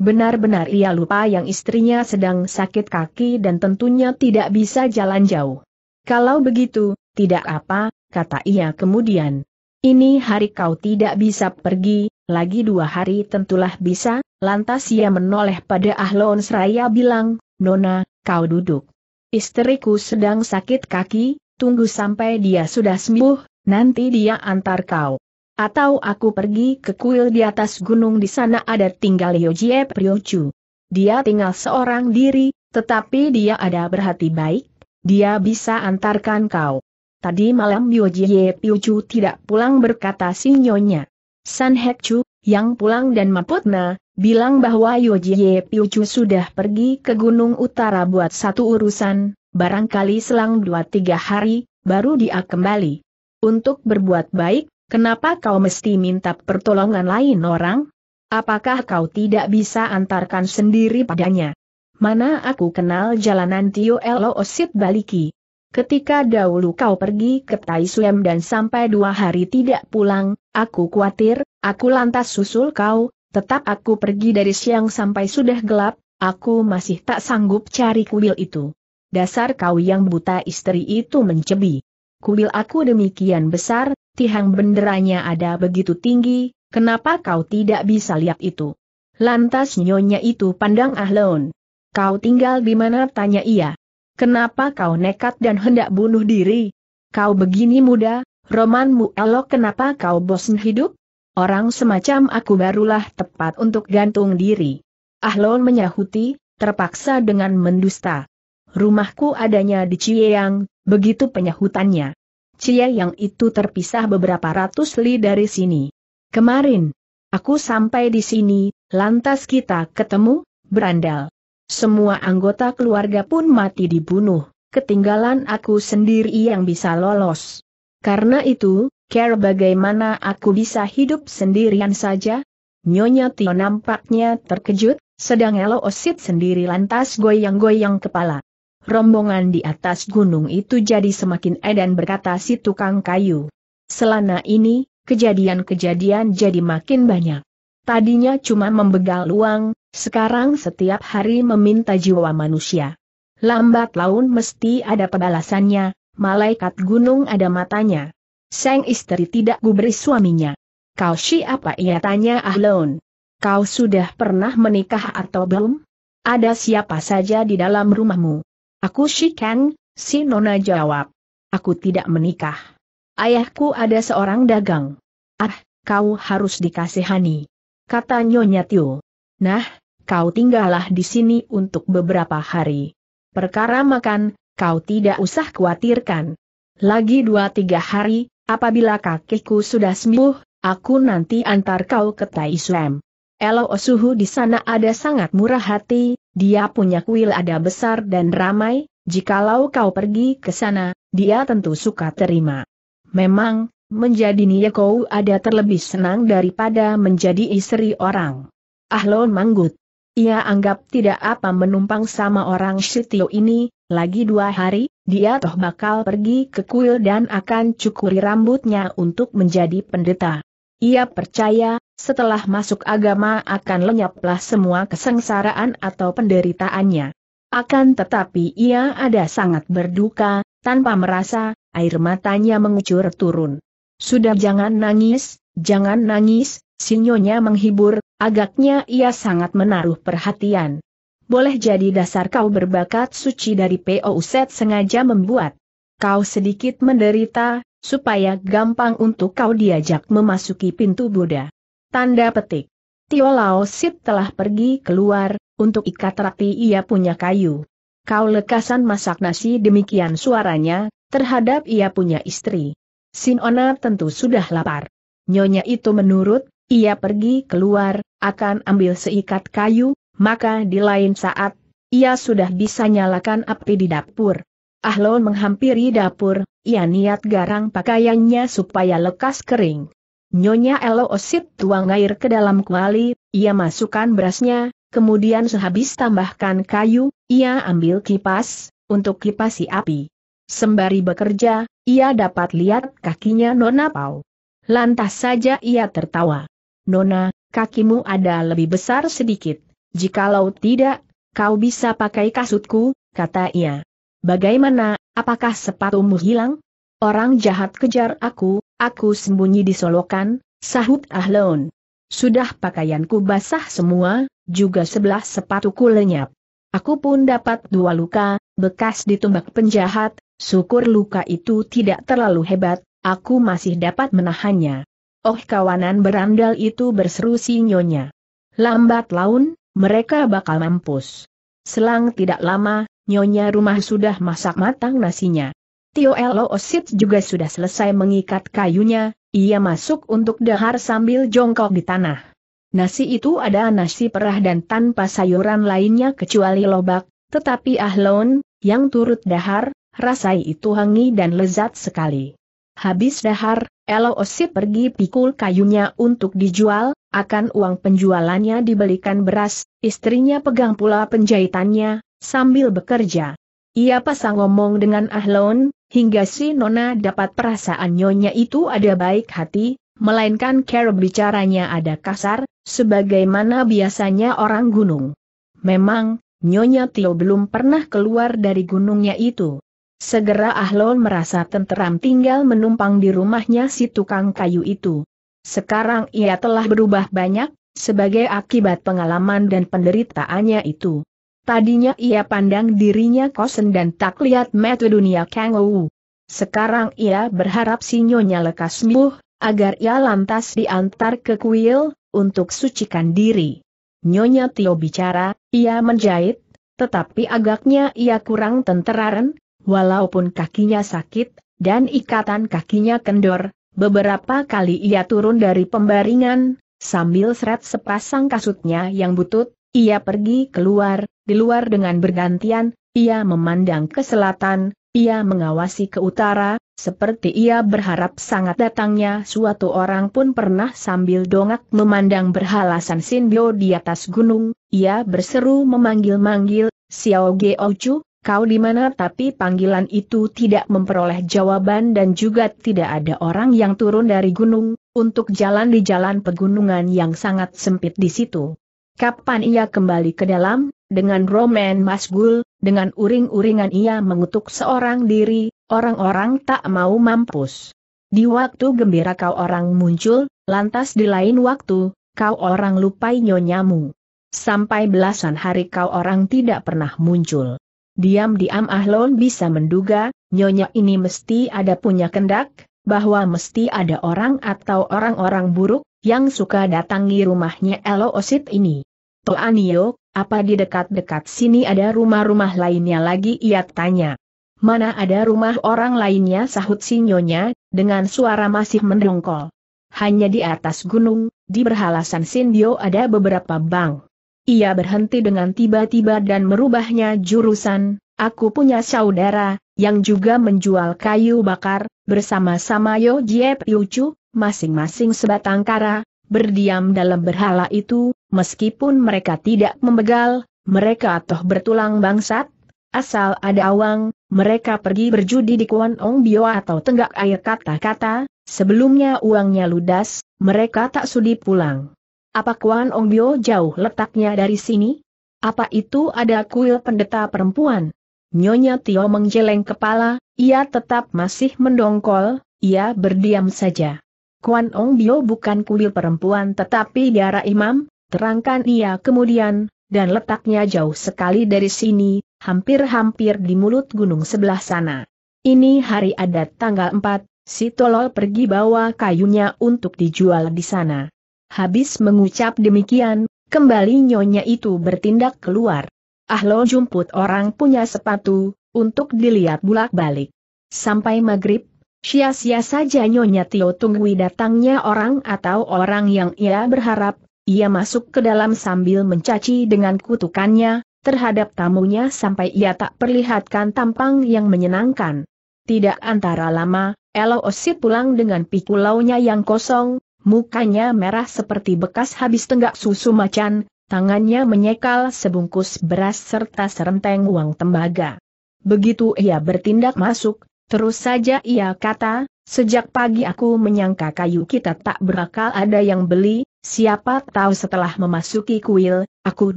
Benar-benar ia lupa yang istrinya sedang sakit kaki dan tentunya tidak bisa jalan jauh. Kalau begitu, tidak apa, kata ia kemudian. Ini hari kau tidak bisa pergi, lagi dua hari tentulah bisa, lantas ia menoleh pada Ahlon Seraya bilang, Nona, kau duduk. Istriku sedang sakit kaki, tunggu sampai dia sudah sembuh, nanti dia antar kau. Atau aku pergi ke kuil di atas gunung di sana ada tinggal Yojie Priochu. Dia tinggal seorang diri, tetapi dia ada berhati baik, dia bisa antarkan kau. Tadi malam Yojie Priochu tidak pulang berkata sinyonya. San Chu, yang pulang dan Maputna, bilang bahwa Yojie Chu sudah pergi ke Gunung Utara buat satu urusan, barangkali selang dua tiga hari, baru dia kembali. Untuk berbuat baik, kenapa kau mesti minta pertolongan lain orang? Apakah kau tidak bisa antarkan sendiri padanya? Mana aku kenal jalanan Tio Osit Baliki? Ketika dahulu kau pergi ke Tai Taisuem dan sampai dua hari tidak pulang, aku khawatir, aku lantas susul kau, tetap aku pergi dari siang sampai sudah gelap, aku masih tak sanggup cari kuil itu. Dasar kau yang buta istri itu mencebi. Kuil aku demikian besar, tihang benderanya ada begitu tinggi, kenapa kau tidak bisa lihat itu? Lantas nyonya itu pandang Ahlon. Kau tinggal di mana tanya ia. Kenapa kau nekat dan hendak bunuh diri? Kau begini muda, romanmu elok kenapa kau bosan hidup? Orang semacam aku barulah tepat untuk gantung diri. Ahlon menyahuti, terpaksa dengan mendusta. Rumahku adanya di Cieyang, begitu penyahutannya. Cieyang itu terpisah beberapa ratus li dari sini. Kemarin, aku sampai di sini, lantas kita ketemu, berandal. Semua anggota keluarga pun mati dibunuh, ketinggalan aku sendiri yang bisa lolos. Karena itu, care bagaimana aku bisa hidup sendirian saja? Nyonya Tio nampaknya terkejut, sedang Elo Osit sendiri lantas goyang-goyang kepala. Rombongan di atas gunung itu jadi semakin edan berkata si tukang kayu. Selana ini, kejadian-kejadian jadi makin banyak. Tadinya cuma membegal luang, sekarang setiap hari meminta jiwa manusia. Lambat laun mesti ada pebalasannya, malaikat gunung ada matanya. Sang istri tidak gubris suaminya. Kau siapa ia tanya Ahlon. Kau sudah pernah menikah atau belum? Ada siapa saja di dalam rumahmu? Aku si Kang, si Nona jawab. Aku tidak menikah. Ayahku ada seorang dagang. Ah, kau harus dikasihani kata Nyonya Tiu. Nah, kau tinggallah di sini untuk beberapa hari. Perkara makan, kau tidak usah khawatirkan. Lagi dua tiga hari, apabila kakiku sudah sembuh, aku nanti antar kau ke Tai Suem. Elo Osuhu di sana ada sangat murah hati, dia punya kuil ada besar dan ramai, jikalau kau pergi ke sana, dia tentu suka terima. Memang, Menjadi Nia Kou ada terlebih senang daripada menjadi istri orang. Ahlon Manggut. Ia anggap tidak apa menumpang sama orang Sitio ini, lagi dua hari, dia toh bakal pergi ke kuil dan akan cukuri rambutnya untuk menjadi pendeta. Ia percaya, setelah masuk agama akan lenyaplah semua kesengsaraan atau penderitaannya. Akan tetapi ia ada sangat berduka, tanpa merasa, air matanya mengucur turun. Sudah jangan nangis, jangan nangis, sinyonya menghibur, agaknya ia sangat menaruh perhatian. Boleh jadi dasar kau berbakat suci dari PO Uset sengaja membuat. Kau sedikit menderita, supaya gampang untuk kau diajak memasuki pintu Buddha. Tanda petik. Tio Lao Sit telah pergi keluar, untuk ikat rapi ia punya kayu. Kau lekasan masak nasi demikian suaranya, terhadap ia punya istri. Sinona tentu sudah lapar. Nyonya itu menurut, ia pergi keluar, akan ambil seikat kayu, maka di lain saat, ia sudah bisa nyalakan api di dapur. Ahlon menghampiri dapur, ia niat garang pakaiannya supaya lekas kering. Nyonya Elo osip tuang air ke dalam kuali, ia masukkan berasnya, kemudian sehabis tambahkan kayu, ia ambil kipas, untuk kipasi api. Sembari bekerja, ia dapat lihat kakinya Nona Pau. Lantas saja ia tertawa. Nona, kakimu ada lebih besar sedikit. Jikalau tidak, kau bisa pakai kasutku, kata ia. Bagaimana, apakah sepatumu hilang? Orang jahat kejar aku, aku sembunyi di solokan, sahut Ahlon. Sudah pakaianku basah semua, juga sebelah sepatuku lenyap. Aku pun dapat dua luka, bekas ditumbak penjahat, Syukur luka itu tidak terlalu hebat, aku masih dapat menahannya. Oh kawanan berandal itu berseru si nyonya. Lambat laun, mereka bakal mampus. Selang tidak lama, nyonya rumah sudah masak matang nasinya. Tio Elo Osit juga sudah selesai mengikat kayunya, ia masuk untuk dahar sambil jongkok di tanah. Nasi itu ada nasi perah dan tanpa sayuran lainnya kecuali lobak, tetapi Ahlon, yang turut dahar, rasai itu hangi dan lezat sekali. Habis dahar, Elo Osi pergi pikul kayunya untuk dijual, akan uang penjualannya dibelikan beras, istrinya pegang pula penjahitannya, sambil bekerja. Ia pasang ngomong dengan Ahlon, hingga si Nona dapat perasaan nyonya itu ada baik hati, melainkan cara bicaranya ada kasar, sebagaimana biasanya orang gunung. Memang, Nyonya Tio belum pernah keluar dari gunungnya itu. Segera Ahlon merasa tenteram tinggal menumpang di rumahnya si tukang kayu itu. Sekarang ia telah berubah banyak, sebagai akibat pengalaman dan penderitaannya itu. Tadinya ia pandang dirinya kosen dan tak lihat metu dunia Kang Wu. Sekarang ia berharap si Nyonya lekas sembuh, agar ia lantas diantar ke kuil, untuk sucikan diri. Nyonya Tio bicara, ia menjahit, tetapi agaknya ia kurang tenteraren, Walaupun kakinya sakit, dan ikatan kakinya kendor, beberapa kali ia turun dari pembaringan, sambil seret sepasang kasutnya yang butut, ia pergi keluar, di luar dengan bergantian, ia memandang ke selatan, ia mengawasi ke utara, seperti ia berharap sangat datangnya suatu orang pun pernah sambil dongak memandang berhalasan Sinbio di atas gunung, ia berseru memanggil-manggil, Xiao Geochu, kau di mana tapi panggilan itu tidak memperoleh jawaban dan juga tidak ada orang yang turun dari gunung, untuk jalan di jalan pegunungan yang sangat sempit di situ. Kapan ia kembali ke dalam, dengan roman masgul, dengan uring-uringan ia mengutuk seorang diri, orang-orang tak mau mampus. Di waktu gembira kau orang muncul, lantas di lain waktu, kau orang lupai nyonyamu. Sampai belasan hari kau orang tidak pernah muncul. Diam-diam Ahlon bisa menduga, nyonya ini mesti ada punya kendak, bahwa mesti ada orang atau orang-orang buruk, yang suka datangi rumahnya Elo Osit ini. Toanio, apa di dekat-dekat sini ada rumah-rumah lainnya lagi ia tanya. Mana ada rumah orang lainnya sahut si nyonya, dengan suara masih mendongkol. Hanya di atas gunung, di berhalasan Sindio ada beberapa bank. Ia berhenti dengan tiba-tiba dan merubahnya jurusan, aku punya saudara, yang juga menjual kayu bakar, bersama-sama Yo Jiep Yucu, masing-masing sebatang kara, berdiam dalam berhala itu, meskipun mereka tidak membegal, mereka toh bertulang bangsat, asal ada awang, mereka pergi berjudi di Kuan Ong Bio atau tenggak air kata-kata, sebelumnya uangnya ludas, mereka tak sudi pulang. Apa Kuan Ong Ongbio jauh letaknya dari sini? Apa itu ada kuil pendeta perempuan? Nyonya Tio menggeleng kepala, ia tetap masih mendongkol, ia berdiam saja. Kuan Ong Ongbio bukan kuil perempuan tetapi biara imam, terangkan ia kemudian, dan letaknya jauh sekali dari sini, hampir-hampir di mulut gunung sebelah sana. Ini hari adat tanggal 4, si tolol pergi bawa kayunya untuk dijual di sana. Habis mengucap demikian, kembali nyonya itu bertindak keluar. Ah lo jumput orang punya sepatu, untuk dilihat bulak-balik. Sampai maghrib, sia-sia saja nyonya Tio tunggui datangnya orang atau orang yang ia berharap, ia masuk ke dalam sambil mencaci dengan kutukannya, terhadap tamunya sampai ia tak perlihatkan tampang yang menyenangkan. Tidak antara lama, Elo Osi pulang dengan pikulaunya yang kosong, mukanya merah seperti bekas habis tenggak susu macan, tangannya menyekal sebungkus beras serta serenteng uang tembaga. Begitu ia bertindak masuk, terus saja ia kata, sejak pagi aku menyangka kayu kita tak berakal ada yang beli, siapa tahu setelah memasuki kuil, aku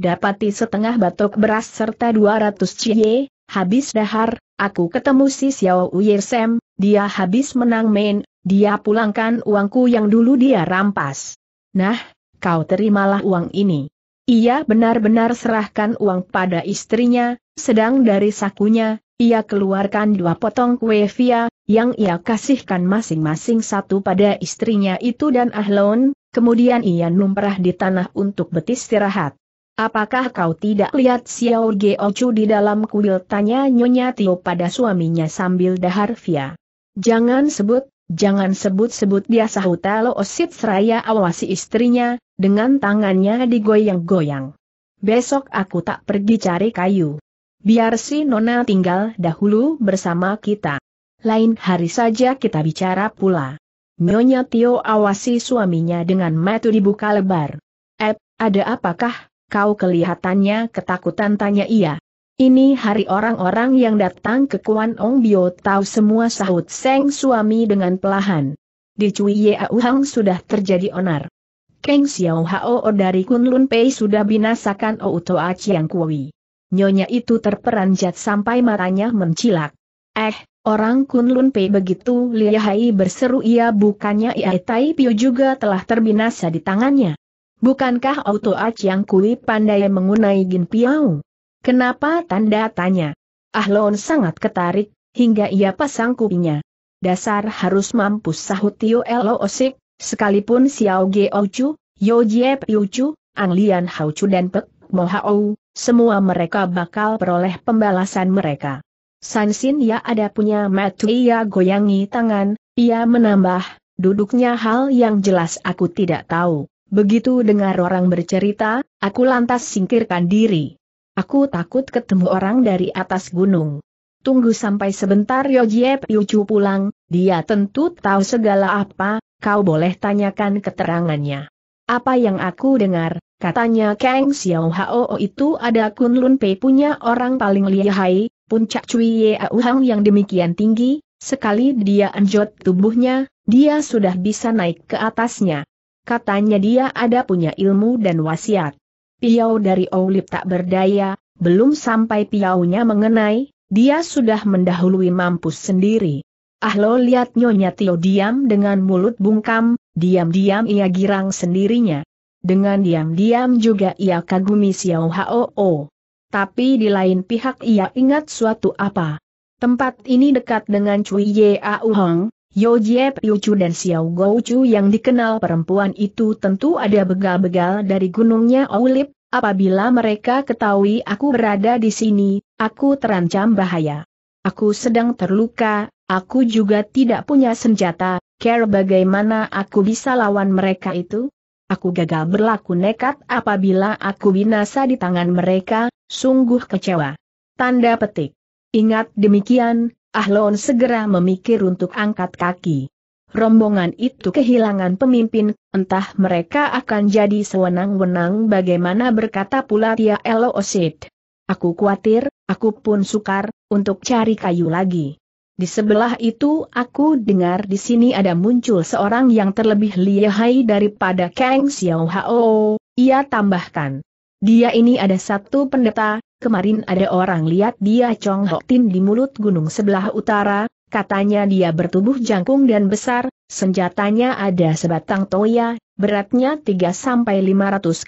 dapati setengah batok beras serta 200 cie, habis dahar, aku ketemu si Xiao Uyersem, dia habis menang main dia pulangkan uangku yang dulu dia rampas. Nah, kau terimalah uang ini. Ia benar-benar serahkan uang pada istrinya, sedang dari sakunya, ia keluarkan dua potong kue via, yang ia kasihkan masing-masing satu pada istrinya itu dan Ahlon, kemudian ia numperah di tanah untuk istirahat. Apakah kau tidak lihat Xiao Geochu di dalam kuil? Tanya Nyonya Tio pada suaminya sambil dahar via. Jangan sebut, Jangan sebut-sebut dia sahut lo Osit seraya awasi istrinya, dengan tangannya digoyang-goyang. Besok aku tak pergi cari kayu. Biar si Nona tinggal dahulu bersama kita. Lain hari saja kita bicara pula. Nyonya Tio awasi suaminya dengan metu dibuka lebar. Eh, ada apakah, kau kelihatannya ketakutan tanya ia. Ini hari orang-orang yang datang ke Kuan Ong Bio tahu semua sahut Seng suami dengan pelahan. Di Cui Yeau Hang sudah terjadi onar. Keng Xiao Hao dari Kunlun Pei sudah binasakan Outoa Chiang Kui. Nyonya itu terperanjat sampai matanya mencilak. Eh, orang Kunlun Pei begitu lihai berseru ia bukannya ia Tai Piu juga telah terbinasa di tangannya. Bukankah Auto Chiang Kui pandai mengunai Gin Piao? Kenapa tanda tanya? Ahlon sangat ketarik, hingga ia pasang kupingnya. Dasar harus mampus sahut Tio Elo Osik, sekalipun Xiao Ge Ochu, Yo Jie Piuchu, Ang Lian Hauchu dan Pek Mo Hao, semua mereka bakal peroleh pembalasan mereka. San Xin ya ada punya matu ia goyangi tangan, ia menambah, duduknya hal yang jelas aku tidak tahu. Begitu dengar orang bercerita, aku lantas singkirkan diri. Aku takut ketemu orang dari atas gunung. Tunggu sampai sebentar Yojie Piucu pulang, dia tentu tahu segala apa, kau boleh tanyakan keterangannya. Apa yang aku dengar, katanya Kang Xiao Hao itu ada Kun Lun Pei punya orang paling lihai, puncak Cui Ye Auhang yang demikian tinggi, sekali dia anjot tubuhnya, dia sudah bisa naik ke atasnya. Katanya dia ada punya ilmu dan wasiat piau dari Oulip tak berdaya, belum sampai piaunya mengenai, dia sudah mendahului mampus sendiri. Ah lo lihat Nyonya Tio diam dengan mulut bungkam, diam-diam ia girang sendirinya. Dengan diam-diam juga ia kagumi Xiao Hao. Tapi di lain pihak ia ingat suatu apa. Tempat ini dekat dengan Cui Ye Au Hong, Yo Jie Piu Chu dan Xiao Gou Chu yang dikenal perempuan itu tentu ada begal-begal dari gunungnya Oulip, Apabila mereka ketahui aku berada di sini, aku terancam bahaya. Aku sedang terluka, aku juga tidak punya senjata, care bagaimana aku bisa lawan mereka itu? Aku gagal berlaku nekat apabila aku binasa di tangan mereka, sungguh kecewa. Tanda petik. Ingat demikian, Ahlon segera memikir untuk angkat kaki rombongan itu kehilangan pemimpin, entah mereka akan jadi sewenang-wenang bagaimana berkata pula Tia Elosid. Aku khawatir, aku pun sukar, untuk cari kayu lagi. Di sebelah itu aku dengar di sini ada muncul seorang yang terlebih lihai daripada Kang Xiao Hao, ia tambahkan. Dia ini ada satu pendeta, kemarin ada orang lihat dia Chong Hok Tin di mulut gunung sebelah utara, Katanya dia bertubuh jangkung dan besar, senjatanya ada sebatang toya, beratnya 3-500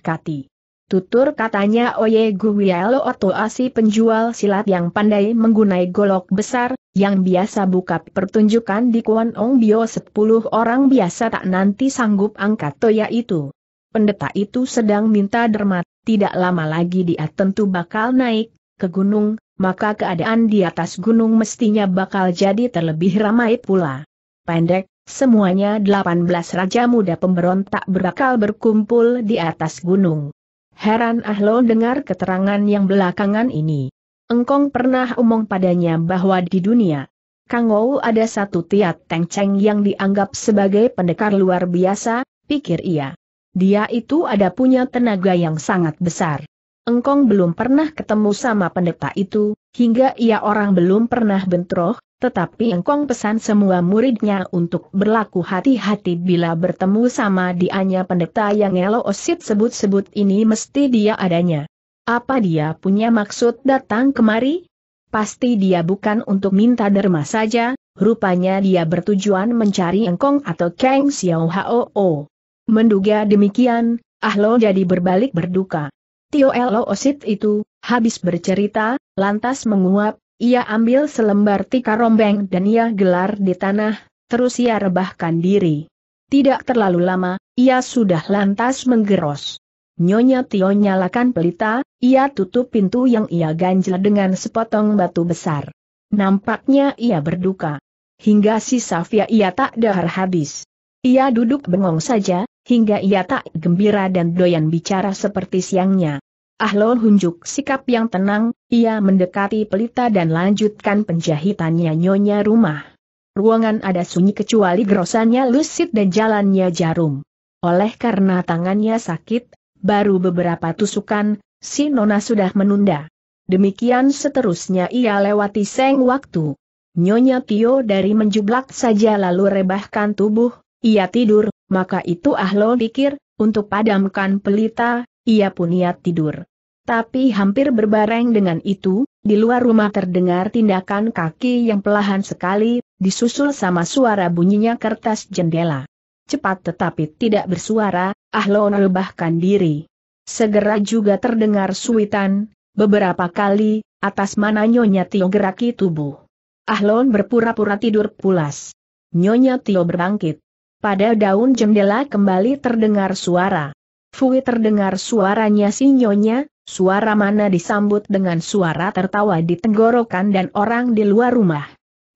kati. Tutur katanya Oye Guwialo atau Asi penjual silat yang pandai menggunai golok besar, yang biasa buka pertunjukan di Kuan Ong Bio 10 orang biasa tak nanti sanggup angkat toya itu. Pendeta itu sedang minta dermat, tidak lama lagi dia tentu bakal naik, ke gunung, maka keadaan di atas gunung mestinya bakal jadi terlebih ramai pula. Pendek, semuanya 18 raja muda pemberontak berakal berkumpul di atas gunung. Heran Ahlo dengar keterangan yang belakangan ini. Engkong pernah omong padanya bahwa di dunia Kang ada satu Tiat Teng yang dianggap sebagai pendekar luar biasa, pikir ia. Dia itu ada punya tenaga yang sangat besar engkong belum pernah ketemu sama pendeta itu, hingga ia orang belum pernah bentroh, tetapi engkong pesan semua muridnya untuk berlaku hati-hati bila bertemu sama dianya pendeta yang Elo Osit sebut-sebut ini mesti dia adanya. Apa dia punya maksud datang kemari? Pasti dia bukan untuk minta derma saja, rupanya dia bertujuan mencari engkong atau Kang Xiao Hao. Menduga demikian, Ahlo jadi berbalik berduka. Tio osit itu, habis bercerita, lantas menguap, ia ambil selembar tika rombeng dan ia gelar di tanah, terus ia rebahkan diri. Tidak terlalu lama, ia sudah lantas menggeros. Nyonya Tio nyalakan pelita, ia tutup pintu yang ia ganjel dengan sepotong batu besar. Nampaknya ia berduka. Hingga si Safia ia tak dahar habis. Ia duduk bengong saja, hingga ia tak gembira dan doyan bicara seperti siangnya. Ahlul Hunjuk sikap yang tenang, ia mendekati pelita dan lanjutkan penjahitannya nyonya rumah. Ruangan ada sunyi kecuali gerosannya lusit dan jalannya jarum. Oleh karena tangannya sakit, baru beberapa tusukan, si Nona sudah menunda. Demikian seterusnya ia lewati seng waktu. Nyonya Tio dari menjublak saja lalu rebahkan tubuh, ia tidur, maka itu Ahlo pikir, untuk padamkan pelita, ia pun niat tidur. Tapi hampir berbareng dengan itu, di luar rumah terdengar tindakan kaki yang pelahan sekali, disusul sama suara bunyinya kertas jendela. Cepat tetapi tidak bersuara, Ahlo rebahkan diri. Segera juga terdengar suitan, beberapa kali, atas mana Nyonya Tio geraki tubuh. Ahlon berpura-pura tidur pulas. Nyonya Tio berbangkit. Pada daun jendela kembali terdengar suara. Fui terdengar suaranya sinyonya, suara mana disambut dengan suara tertawa di tenggorokan dan orang di luar rumah.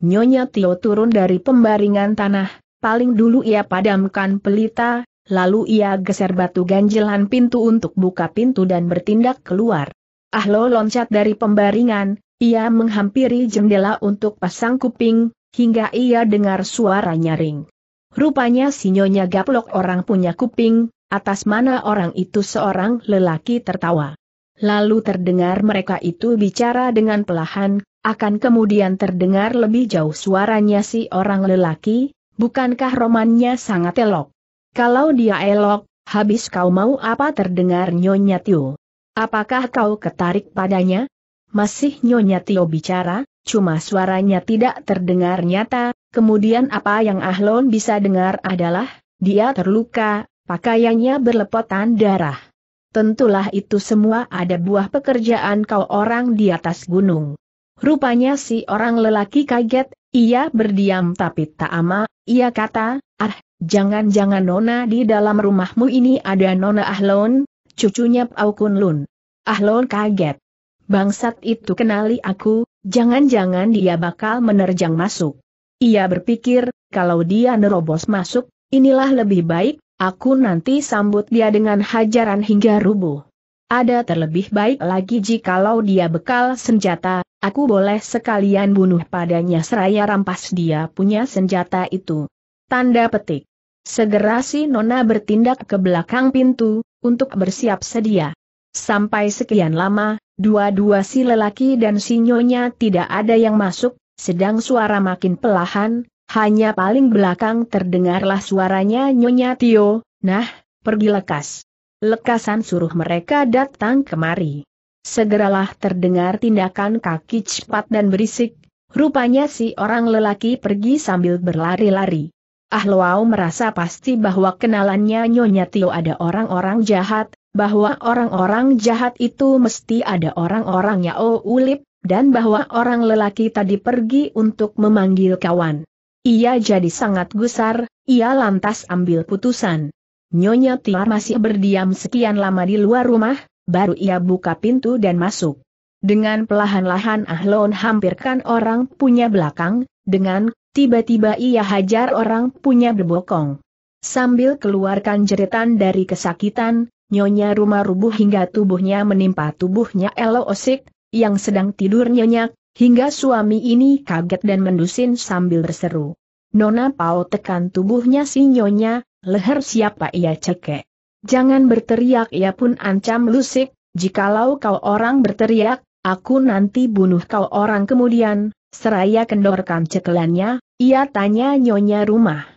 Nyonya Tio turun dari pembaringan tanah, paling dulu ia padamkan pelita, lalu ia geser batu ganjelan pintu untuk buka pintu dan bertindak keluar. Ahlo loncat dari pembaringan, ia menghampiri jendela untuk pasang kuping, hingga ia dengar suara nyaring. Rupanya si Nyonya gaplok orang punya kuping, atas mana orang itu seorang lelaki tertawa. Lalu terdengar mereka itu bicara dengan pelahan, akan kemudian terdengar lebih jauh suaranya si orang lelaki, bukankah romannya sangat elok? Kalau dia elok, habis kau mau apa terdengar Nyonya Tio? Apakah kau ketarik padanya? Masih Nyonya Tio bicara, cuma suaranya tidak terdengar nyata, kemudian apa yang Ahlon bisa dengar adalah, dia terluka, pakaiannya berlepotan darah. Tentulah itu semua ada buah pekerjaan kau orang di atas gunung. Rupanya si orang lelaki kaget, ia berdiam tapi tak ama, ia kata, ah, jangan-jangan nona di dalam rumahmu ini ada nona Ahlon, cucunya Pau Kun Lun. Ahlon kaget. Bangsat itu kenali aku, jangan-jangan dia bakal menerjang masuk. Ia berpikir, kalau dia nerobos masuk, inilah lebih baik, aku nanti sambut dia dengan hajaran hingga rubuh. Ada terlebih baik lagi jikalau dia bekal senjata, aku boleh sekalian bunuh padanya seraya rampas dia punya senjata itu. Tanda petik. Segera si Nona bertindak ke belakang pintu, untuk bersiap sedia. Sampai sekian lama, Dua-dua si lelaki dan si nyonya tidak ada yang masuk, sedang suara makin pelahan, hanya paling belakang terdengarlah suaranya nyonya Tio, nah, pergi lekas. Lekasan suruh mereka datang kemari. Segeralah terdengar tindakan kaki cepat dan berisik, rupanya si orang lelaki pergi sambil berlari-lari. Ah, Ahloau merasa pasti bahwa kenalannya Nyonya Tio ada orang-orang jahat, bahwa orang-orang jahat itu mesti ada orang-orangnya Oh Ulip, dan bahwa orang lelaki tadi pergi untuk memanggil kawan. Ia jadi sangat gusar, ia lantas ambil putusan. Nyonya Tiar masih berdiam sekian lama di luar rumah, baru ia buka pintu dan masuk. Dengan pelahan-lahan Ahlon hampirkan orang punya belakang, dengan tiba-tiba ia hajar orang punya berbokong. Sambil keluarkan jeritan dari kesakitan, Nyonya rumah rubuh hingga tubuhnya menimpa tubuhnya Elo Osik, yang sedang tidur nyenyak, hingga suami ini kaget dan mendusin sambil berseru. Nona Pao tekan tubuhnya si Nyonya, leher siapa ia cekek. Jangan berteriak ia pun ancam Lusik, jikalau kau orang berteriak, aku nanti bunuh kau orang kemudian, seraya kendorkan cekelannya, ia tanya Nyonya rumah.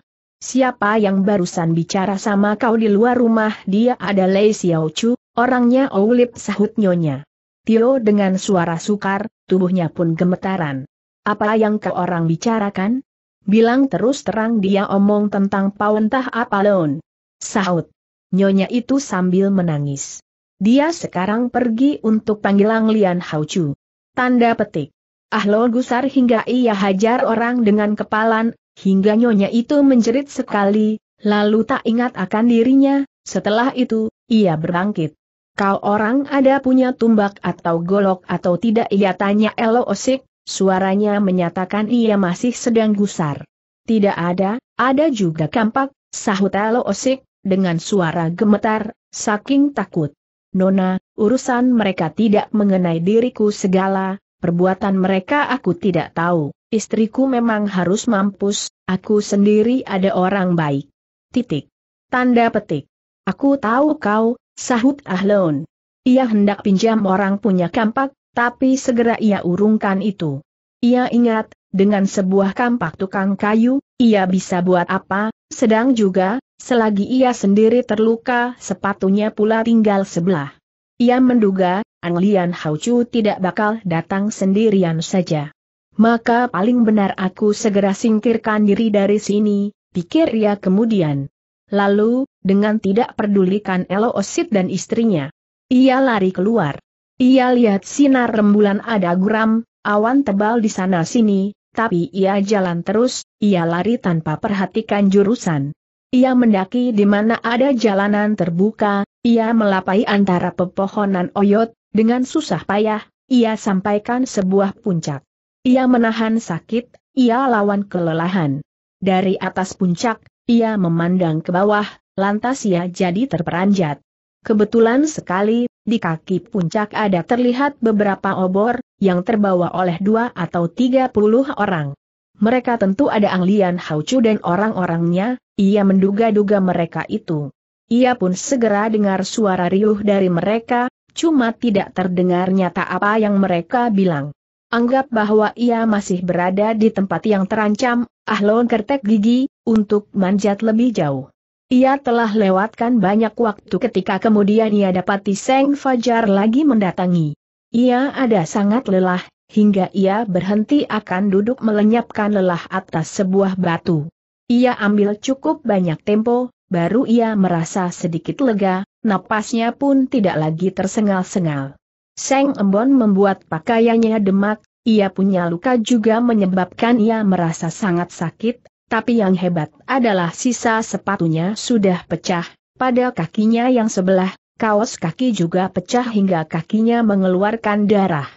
Siapa yang barusan bicara sama kau di luar rumah dia adalah Lei Xiao Chu, orangnya Oulip sahut nyonya. Tio dengan suara sukar, tubuhnya pun gemetaran. Apa yang kau orang bicarakan? Bilang terus terang dia omong tentang apa loh? Sahut. Nyonya itu sambil menangis. Dia sekarang pergi untuk panggilan Lian Chu. Tanda petik. Ahlo gusar hingga ia hajar orang dengan kepalan Hingga nyonya itu menjerit sekali, lalu tak ingat akan dirinya, setelah itu, ia berangkit. Kau orang ada punya tumbak atau golok atau tidak ia tanya Elo Osik, suaranya menyatakan ia masih sedang gusar. Tidak ada, ada juga kampak, sahut Elo Osik, dengan suara gemetar, saking takut. Nona, urusan mereka tidak mengenai diriku segala, perbuatan mereka aku tidak tahu. Istriku memang harus mampus, aku sendiri ada orang baik. Titik. Tanda petik. Aku tahu kau, sahut Ahlon. Ia hendak pinjam orang punya kampak, tapi segera ia urungkan itu. Ia ingat, dengan sebuah kampak tukang kayu, ia bisa buat apa, sedang juga, selagi ia sendiri terluka sepatunya pula tinggal sebelah. Ia menduga, Anglian Haucu tidak bakal datang sendirian saja maka paling benar aku segera singkirkan diri dari sini, pikir ia kemudian. Lalu, dengan tidak pedulikan Elo Osit dan istrinya, ia lari keluar. Ia lihat sinar rembulan ada guram, awan tebal di sana sini, tapi ia jalan terus, ia lari tanpa perhatikan jurusan. Ia mendaki di mana ada jalanan terbuka, ia melapai antara pepohonan oyot, dengan susah payah, ia sampaikan sebuah puncak. Ia menahan sakit, ia lawan kelelahan. Dari atas puncak, ia memandang ke bawah, lantas ia jadi terperanjat. Kebetulan sekali, di kaki puncak ada terlihat beberapa obor, yang terbawa oleh dua atau tiga puluh orang. Mereka tentu ada Anglian Haucu dan orang-orangnya, ia menduga-duga mereka itu. Ia pun segera dengar suara riuh dari mereka, cuma tidak terdengar nyata apa yang mereka bilang. Anggap bahwa ia masih berada di tempat yang terancam, Ahlon kertek gigi, untuk manjat lebih jauh. Ia telah lewatkan banyak waktu ketika kemudian ia dapati Seng Fajar lagi mendatangi. Ia ada sangat lelah, hingga ia berhenti akan duduk melenyapkan lelah atas sebuah batu. Ia ambil cukup banyak tempo, baru ia merasa sedikit lega, napasnya pun tidak lagi tersengal-sengal. Seng Embon membuat pakaiannya demak, ia punya luka juga menyebabkan ia merasa sangat sakit, tapi yang hebat adalah sisa sepatunya sudah pecah, pada kakinya yang sebelah, kaos kaki juga pecah hingga kakinya mengeluarkan darah.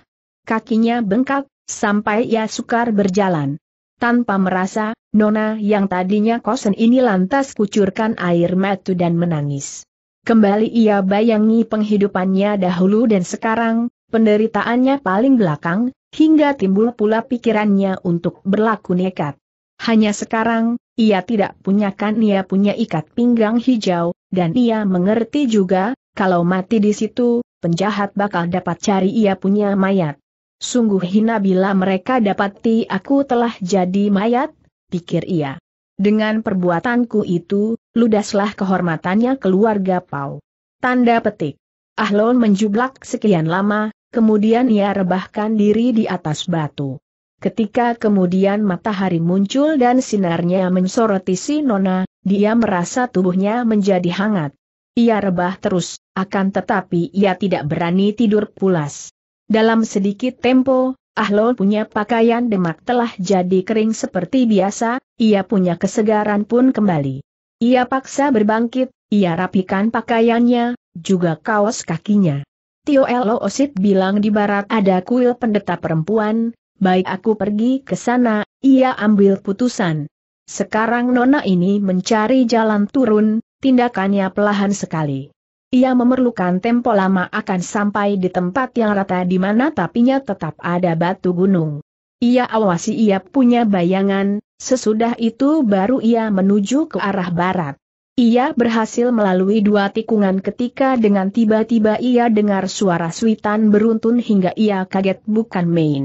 Kakinya bengkak, sampai ia sukar berjalan. Tanpa merasa, Nona yang tadinya kosen ini lantas kucurkan air mata dan menangis. Kembali ia bayangi penghidupannya dahulu dan sekarang, penderitaannya paling belakang, hingga timbul pula pikirannya untuk berlaku nekat. Hanya sekarang, ia tidak punyakan ia punya ikat pinggang hijau, dan ia mengerti juga, kalau mati di situ, penjahat bakal dapat cari ia punya mayat. Sungguh hina bila mereka dapati aku telah jadi mayat, pikir ia. Dengan perbuatanku itu, ludaslah kehormatannya keluarga Pau. Tanda petik. Ahlon menjublak sekian lama, kemudian ia rebahkan diri di atas batu. Ketika kemudian matahari muncul dan sinarnya mensoroti si Nona, dia merasa tubuhnya menjadi hangat. Ia rebah terus, akan tetapi ia tidak berani tidur pulas. Dalam sedikit tempo, Ahlon punya pakaian demak telah jadi kering seperti biasa, ia punya kesegaran pun kembali. Ia paksa berbangkit, ia rapikan pakaiannya, juga kaos kakinya. Tio Elo Osit bilang di barat ada kuil pendeta perempuan, baik aku pergi ke sana, ia ambil putusan. Sekarang Nona ini mencari jalan turun, tindakannya pelahan sekali. Ia memerlukan tempo lama akan sampai di tempat yang rata di mana tapinya tetap ada batu gunung. Ia awasi ia punya bayangan, Sesudah itu baru ia menuju ke arah barat. Ia berhasil melalui dua tikungan ketika dengan tiba-tiba ia dengar suara suitan beruntun hingga ia kaget bukan main.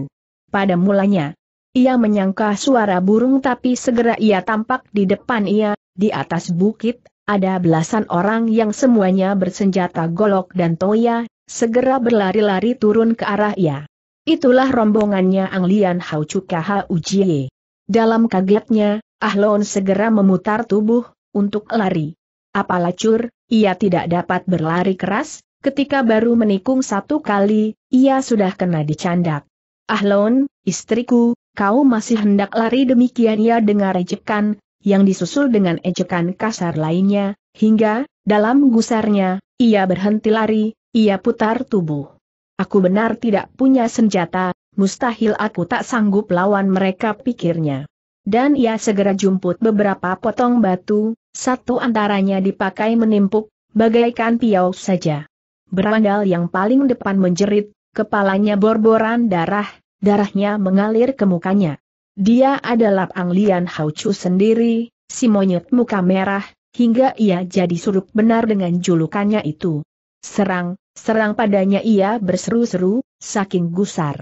Pada mulanya, ia menyangka suara burung tapi segera ia tampak di depan ia, di atas bukit, ada belasan orang yang semuanya bersenjata golok dan toya, segera berlari-lari turun ke arah ia. Itulah rombongannya Anglian Hau Chukaha Ujie. Dalam kagetnya, Ahlon segera memutar tubuh, untuk lari. Apalah cur, ia tidak dapat berlari keras, ketika baru menikung satu kali, ia sudah kena dicandak. Ahlon, istriku, kau masih hendak lari demikian ia dengar ejekan, yang disusul dengan ejekan kasar lainnya, hingga, dalam gusarnya, ia berhenti lari, ia putar tubuh. Aku benar tidak punya senjata, mustahil aku tak sanggup lawan mereka pikirnya. Dan ia segera jumput beberapa potong batu, satu antaranya dipakai menimpuk, bagaikan piau saja. Berandal yang paling depan menjerit, kepalanya borboran darah, darahnya mengalir ke mukanya. Dia adalah Anglian Haucu sendiri, si monyet muka merah, hingga ia jadi surup benar dengan julukannya itu. Serang, serang padanya ia berseru-seru, saking gusar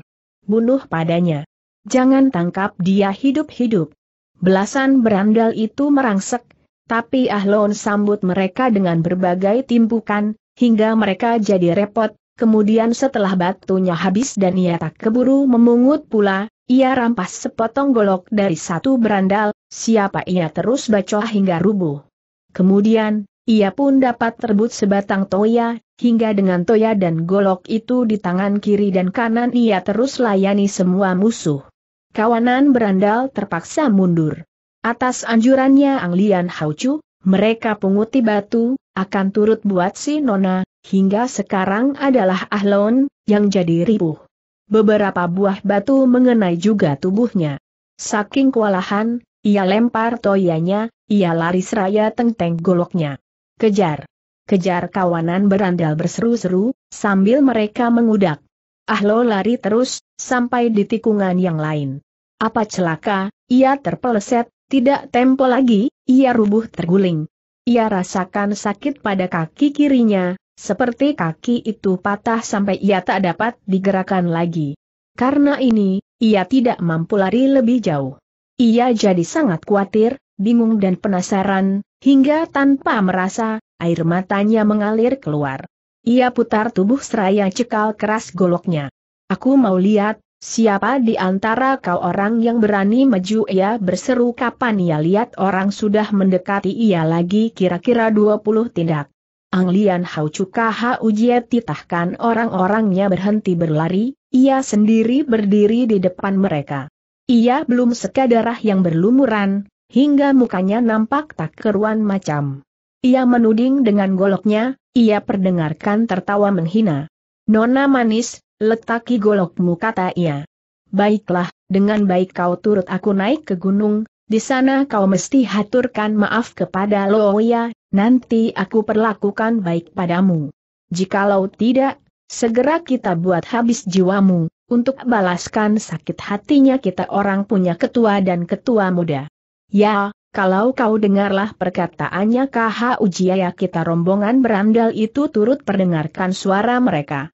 bunuh padanya. Jangan tangkap dia hidup-hidup. Belasan berandal itu merangsek, tapi Ahlon sambut mereka dengan berbagai timpukan, hingga mereka jadi repot, kemudian setelah batunya habis dan ia tak keburu memungut pula, ia rampas sepotong golok dari satu berandal, siapa ia terus bacoh hingga rubuh. Kemudian, ia pun dapat terbut sebatang toya, hingga dengan toya dan golok itu di tangan kiri dan kanan ia terus layani semua musuh. Kawanan berandal terpaksa mundur. Atas anjurannya Anglian Haucu, mereka punguti batu, akan turut buat si Nona, hingga sekarang adalah Ahlon, yang jadi ribuh. Beberapa buah batu mengenai juga tubuhnya. Saking kewalahan, ia lempar toyanya, ia lari seraya tengteng goloknya. Kejar! Kejar kawanan berandal berseru-seru, sambil mereka mengudak. Ahlo lari terus, sampai di tikungan yang lain. Apa celaka, ia terpeleset, tidak tempo lagi, ia rubuh terguling. Ia rasakan sakit pada kaki kirinya, seperti kaki itu patah sampai ia tak dapat digerakkan lagi. Karena ini, ia tidak mampu lari lebih jauh. Ia jadi sangat khawatir, bingung dan penasaran, hingga tanpa merasa, air matanya mengalir keluar. Ia putar tubuh seraya cekal keras goloknya. Aku mau lihat, siapa di antara kau orang yang berani maju ia berseru kapan ia lihat orang sudah mendekati ia lagi kira-kira 20 tindak. Anglian Hau Cuka Hau Jie titahkan orang-orangnya berhenti berlari, ia sendiri berdiri di depan mereka. Ia belum sekadarah yang berlumuran, hingga mukanya nampak tak keruan macam. Ia menuding dengan goloknya, ia perdengarkan tertawa menghina. Nona manis, letaki golokmu kata ia. Baiklah, dengan baik kau turut aku naik ke gunung, di sana kau mesti haturkan maaf kepada Loya, nanti aku perlakukan baik padamu. Jikalau tidak, segera kita buat habis jiwamu, untuk balaskan sakit hatinya kita orang punya ketua dan ketua muda. Ya, kalau kau dengarlah perkataannya KH Ujiaya kita rombongan berandal itu turut perdengarkan suara mereka.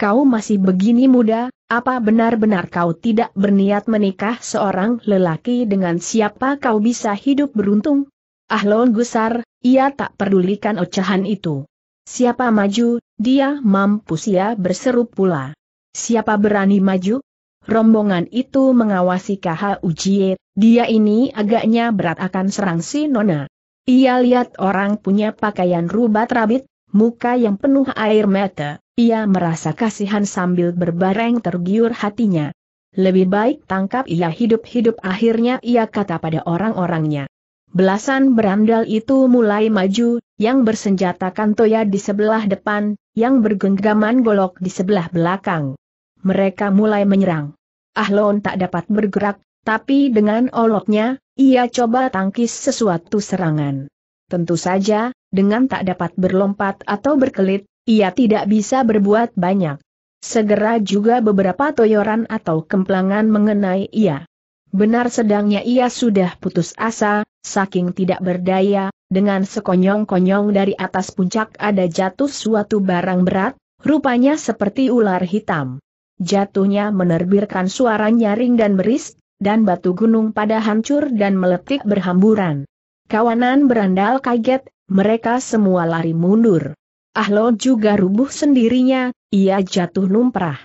Kau masih begini muda, apa benar-benar kau tidak berniat menikah seorang lelaki dengan siapa kau bisa hidup beruntung? Ahlon gusar, ia tak pedulikan ocehan itu. Siapa maju, dia mampu sia berseru pula. Siapa berani maju, Rombongan itu mengawasi KH Ujie, dia ini agaknya berat akan serang si Nona. Ia lihat orang punya pakaian rubat rabit, muka yang penuh air mata, ia merasa kasihan sambil berbareng tergiur hatinya. Lebih baik tangkap ia hidup-hidup akhirnya ia kata pada orang-orangnya. Belasan berandal itu mulai maju, yang bersenjatakan toya di sebelah depan, yang bergenggaman golok di sebelah belakang mereka mulai menyerang. Ahlon tak dapat bergerak, tapi dengan oloknya, ia coba tangkis sesuatu serangan. Tentu saja, dengan tak dapat berlompat atau berkelit, ia tidak bisa berbuat banyak. Segera juga beberapa toyoran atau kemplangan mengenai ia. Benar sedangnya ia sudah putus asa, saking tidak berdaya, dengan sekonyong-konyong dari atas puncak ada jatuh suatu barang berat, rupanya seperti ular hitam jatuhnya menerbirkan suara nyaring dan beris, dan batu gunung pada hancur dan meletik berhamburan. Kawanan berandal kaget, mereka semua lari mundur. Ahlo juga rubuh sendirinya, ia jatuh numprah.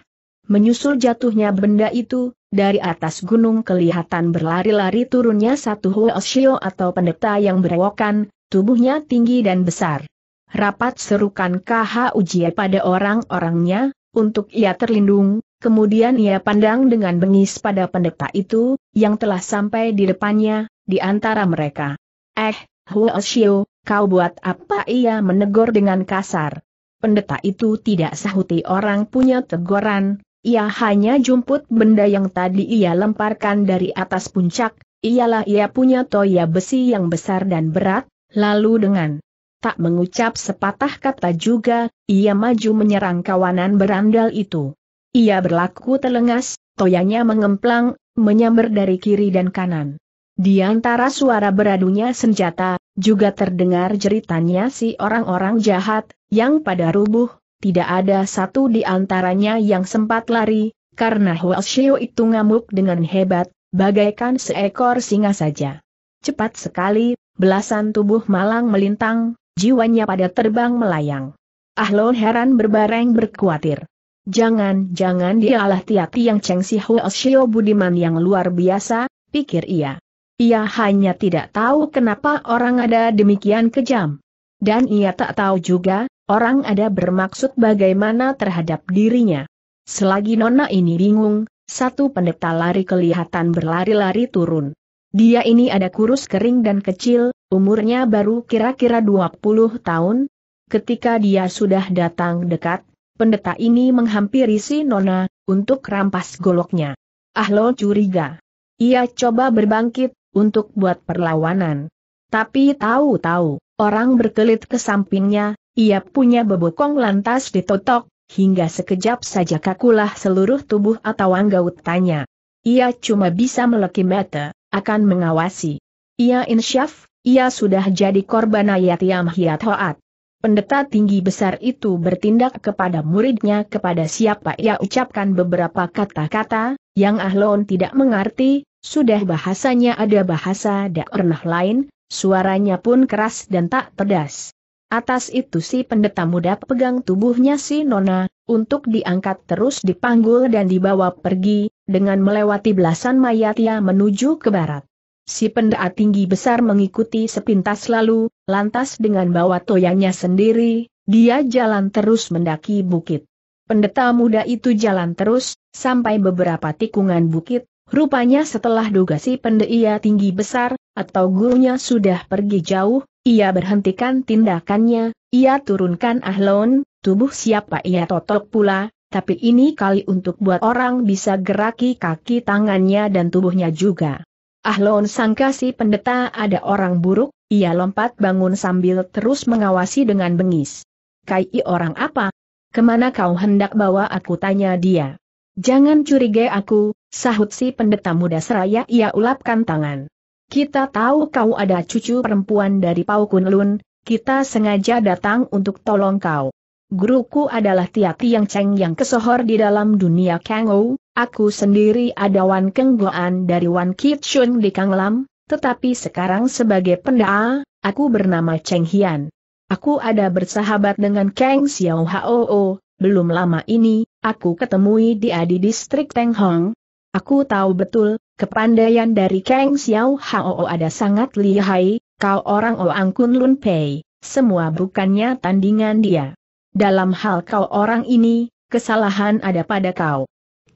Menyusul jatuhnya benda itu, dari atas gunung kelihatan berlari-lari turunnya satu huosyo atau pendeta yang berewokan, tubuhnya tinggi dan besar. Rapat serukan KH Ujie pada orang-orangnya, untuk ia terlindung, Kemudian ia pandang dengan bengis pada pendeta itu, yang telah sampai di depannya, di antara mereka. Eh, Huo Xiu, kau buat apa ia menegur dengan kasar. Pendeta itu tidak sahuti orang punya teguran, ia hanya jumput benda yang tadi ia lemparkan dari atas puncak, ialah ia punya toya besi yang besar dan berat, lalu dengan tak mengucap sepatah kata juga, ia maju menyerang kawanan berandal itu. Ia berlaku telengas, toyanya mengemplang, menyambar dari kiri dan kanan. Di antara suara beradunya senjata, juga terdengar jeritannya si orang-orang jahat, yang pada rubuh, tidak ada satu di antaranya yang sempat lari, karena Huashio itu ngamuk dengan hebat, bagaikan seekor singa saja. Cepat sekali, belasan tubuh malang melintang, jiwanya pada terbang melayang. Ahlon heran berbareng berkuatir. Jangan-jangan dialah Tiati yang Cheng Si Shio Budiman yang luar biasa, pikir ia. Ia hanya tidak tahu kenapa orang ada demikian kejam. Dan ia tak tahu juga, orang ada bermaksud bagaimana terhadap dirinya. Selagi Nona ini bingung, satu pendeta lari kelihatan berlari-lari turun. Dia ini ada kurus kering dan kecil, umurnya baru kira-kira 20 tahun. Ketika dia sudah datang dekat, pendeta ini menghampiri si Nona, untuk rampas goloknya. Ahlo curiga. Ia coba berbangkit, untuk buat perlawanan. Tapi tahu-tahu, orang berkelit ke sampingnya, ia punya bebokong lantas ditotok, hingga sekejap saja kakulah seluruh tubuh atau anggautannya. Ia cuma bisa meleki mata, akan mengawasi. Ia insyaf, ia sudah jadi korban ayat yam hiat hoat. Pendeta tinggi besar itu bertindak kepada muridnya kepada siapa ia ucapkan beberapa kata-kata, yang Ahlon tidak mengerti, sudah bahasanya ada bahasa daernah lain, suaranya pun keras dan tak pedas. Atas itu si pendeta muda pegang tubuhnya si Nona, untuk diangkat terus dipanggul dan dibawa pergi, dengan melewati belasan mayat ia menuju ke barat. Si pendeta tinggi besar mengikuti sepintas lalu, lantas dengan bawa toyanya sendiri, dia jalan terus mendaki bukit. Pendeta muda itu jalan terus, sampai beberapa tikungan bukit, rupanya setelah duga si pendeia tinggi besar, atau gurunya sudah pergi jauh, ia berhentikan tindakannya, ia turunkan ahlon, tubuh siapa ia totok pula, tapi ini kali untuk buat orang bisa geraki kaki tangannya dan tubuhnya juga. Ahlon sangka si pendeta ada orang buruk, ia lompat bangun sambil terus mengawasi dengan bengis. Kai orang apa? Kemana kau hendak bawa aku tanya dia. Jangan curiga aku, sahut si pendeta muda seraya ia ulapkan tangan. Kita tahu kau ada cucu perempuan dari Pau Kunlun, kita sengaja datang untuk tolong kau guruku adalah Tiati Yang Cheng yang kesohor di dalam dunia Kang Ou, aku sendiri ada Wan Keng Goan dari Wan Kit Chun di Kang Lam, tetapi sekarang sebagai pendaa, aku bernama Cheng Hian. Aku ada bersahabat dengan Kang Xiao Hoo, belum lama ini, aku ketemui dia di distrik Teng Hong. Aku tahu betul, kepandaian dari Kang Xiao Hoo ada sangat lihai, kau orang Oang Kun Lun Pei, semua bukannya tandingan dia. Dalam hal kau orang ini, kesalahan ada pada kau.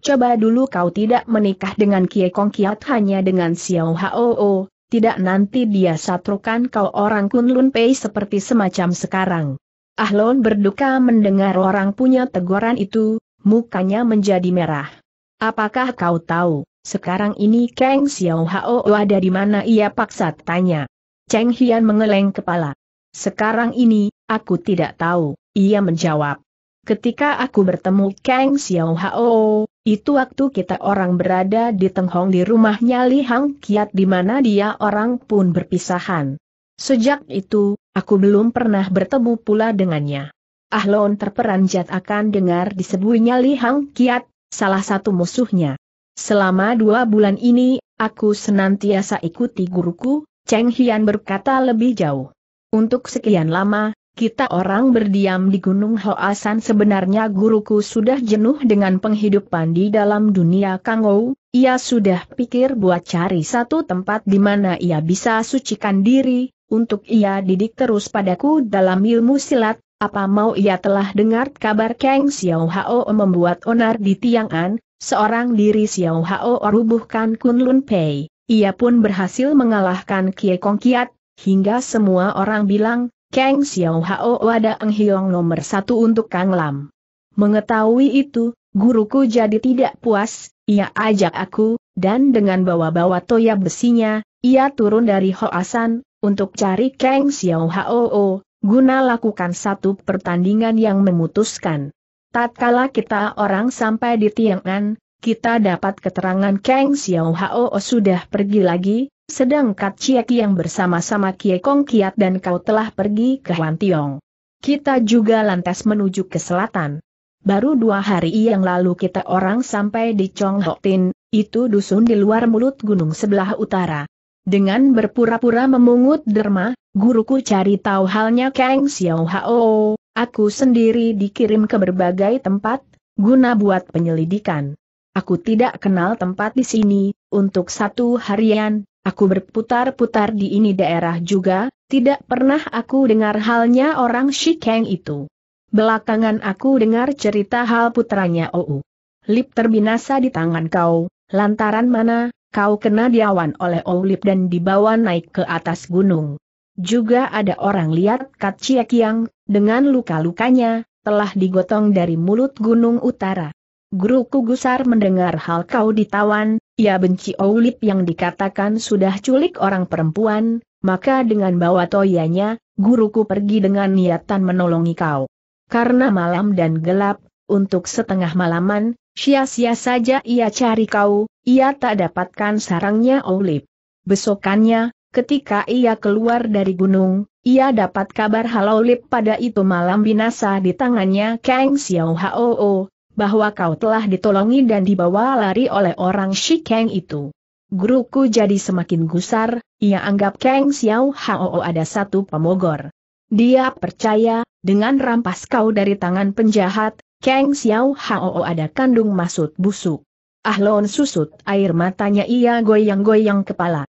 Coba dulu kau tidak menikah dengan Kie Kong Kiat hanya dengan Xiao Hao, tidak nanti dia satrukan kau orang Kunlun Pei seperti semacam sekarang. Ah Ahlon berduka mendengar orang punya teguran itu, mukanya menjadi merah. Apakah kau tahu, sekarang ini Kang Xiao Hao ada di mana ia paksa tanya. Cheng Hian mengeleng kepala. Sekarang ini, aku tidak tahu. Ia menjawab, Ketika aku bertemu Kang Xiao Hao, itu waktu kita orang berada di Tenghong di rumahnya Li Hang Kiat di mana dia orang pun berpisahan. Sejak itu, aku belum pernah bertemu pula dengannya. Ah Ahlon terperanjat akan dengar disebutnya Li Hang Kiat, salah satu musuhnya. Selama dua bulan ini, aku senantiasa ikuti guruku, Cheng Hian berkata lebih jauh. Untuk sekian lama, kita orang berdiam di Gunung Hoasan sebenarnya guruku sudah jenuh dengan penghidupan di dalam dunia Kangou, ia sudah pikir buat cari satu tempat di mana ia bisa sucikan diri, untuk ia didik terus padaku dalam ilmu silat, apa mau ia telah dengar kabar Kang Xiao Hao membuat onar di Tiang'an, seorang diri Xiao Hao rubuhkan Kunlun Pei, ia pun berhasil mengalahkan Kie Kong Kiat, hingga semua orang bilang, Kang Xiao Hao Wada Eng Hiong nomor satu untuk Kang Lam. Mengetahui itu, guruku jadi tidak puas, ia ajak aku, dan dengan bawa-bawa toya besinya, ia turun dari Hoasan, untuk cari Kang Xiao Hao, guna lakukan satu pertandingan yang memutuskan. Tatkala kita orang sampai di Tiang'an, kita dapat keterangan Kang Xiao Hao sudah pergi lagi, sedang Kat yang bersama-sama Kie Kong Kiat dan kau telah pergi ke Huan Tiong. Kita juga lantas menuju ke selatan. Baru dua hari yang lalu kita orang sampai di Chong Hok Tin, itu dusun di luar mulut gunung sebelah utara. Dengan berpura-pura memungut derma, guruku cari tahu halnya Kang Xiao Hao, aku sendiri dikirim ke berbagai tempat, guna buat penyelidikan. Aku tidak kenal tempat di sini, untuk satu harian, Aku berputar-putar di ini daerah juga, tidak pernah aku dengar halnya orang Shikeng itu. Belakangan aku dengar cerita hal putranya Ou. Lip terbinasa di tangan kau, lantaran mana, kau kena diawan oleh Ou Lip dan dibawa naik ke atas gunung. Juga ada orang lihat Kat yang dengan luka-lukanya, telah digotong dari mulut gunung utara. Guruku Gusar mendengar hal kau ditawan, ia benci Oulip yang dikatakan sudah culik orang perempuan, maka dengan bawa toyanya, guruku pergi dengan niatan menolongi kau. Karena malam dan gelap, untuk setengah malaman, sia-sia saja ia cari kau, ia tak dapatkan sarangnya Oulip. Besokannya, ketika ia keluar dari gunung, ia dapat kabar hal Oulip pada itu malam binasa di tangannya Kang Xiao Hao, bahwa kau telah ditolongi dan dibawa lari oleh orang Shikeng itu. Guruku jadi semakin gusar, ia anggap Kang Xiao Hao ada satu pemogor. Dia percaya, dengan rampas kau dari tangan penjahat, Kang Xiao Hao ada kandung masuk busuk. Ahlon susut air matanya ia goyang-goyang kepala.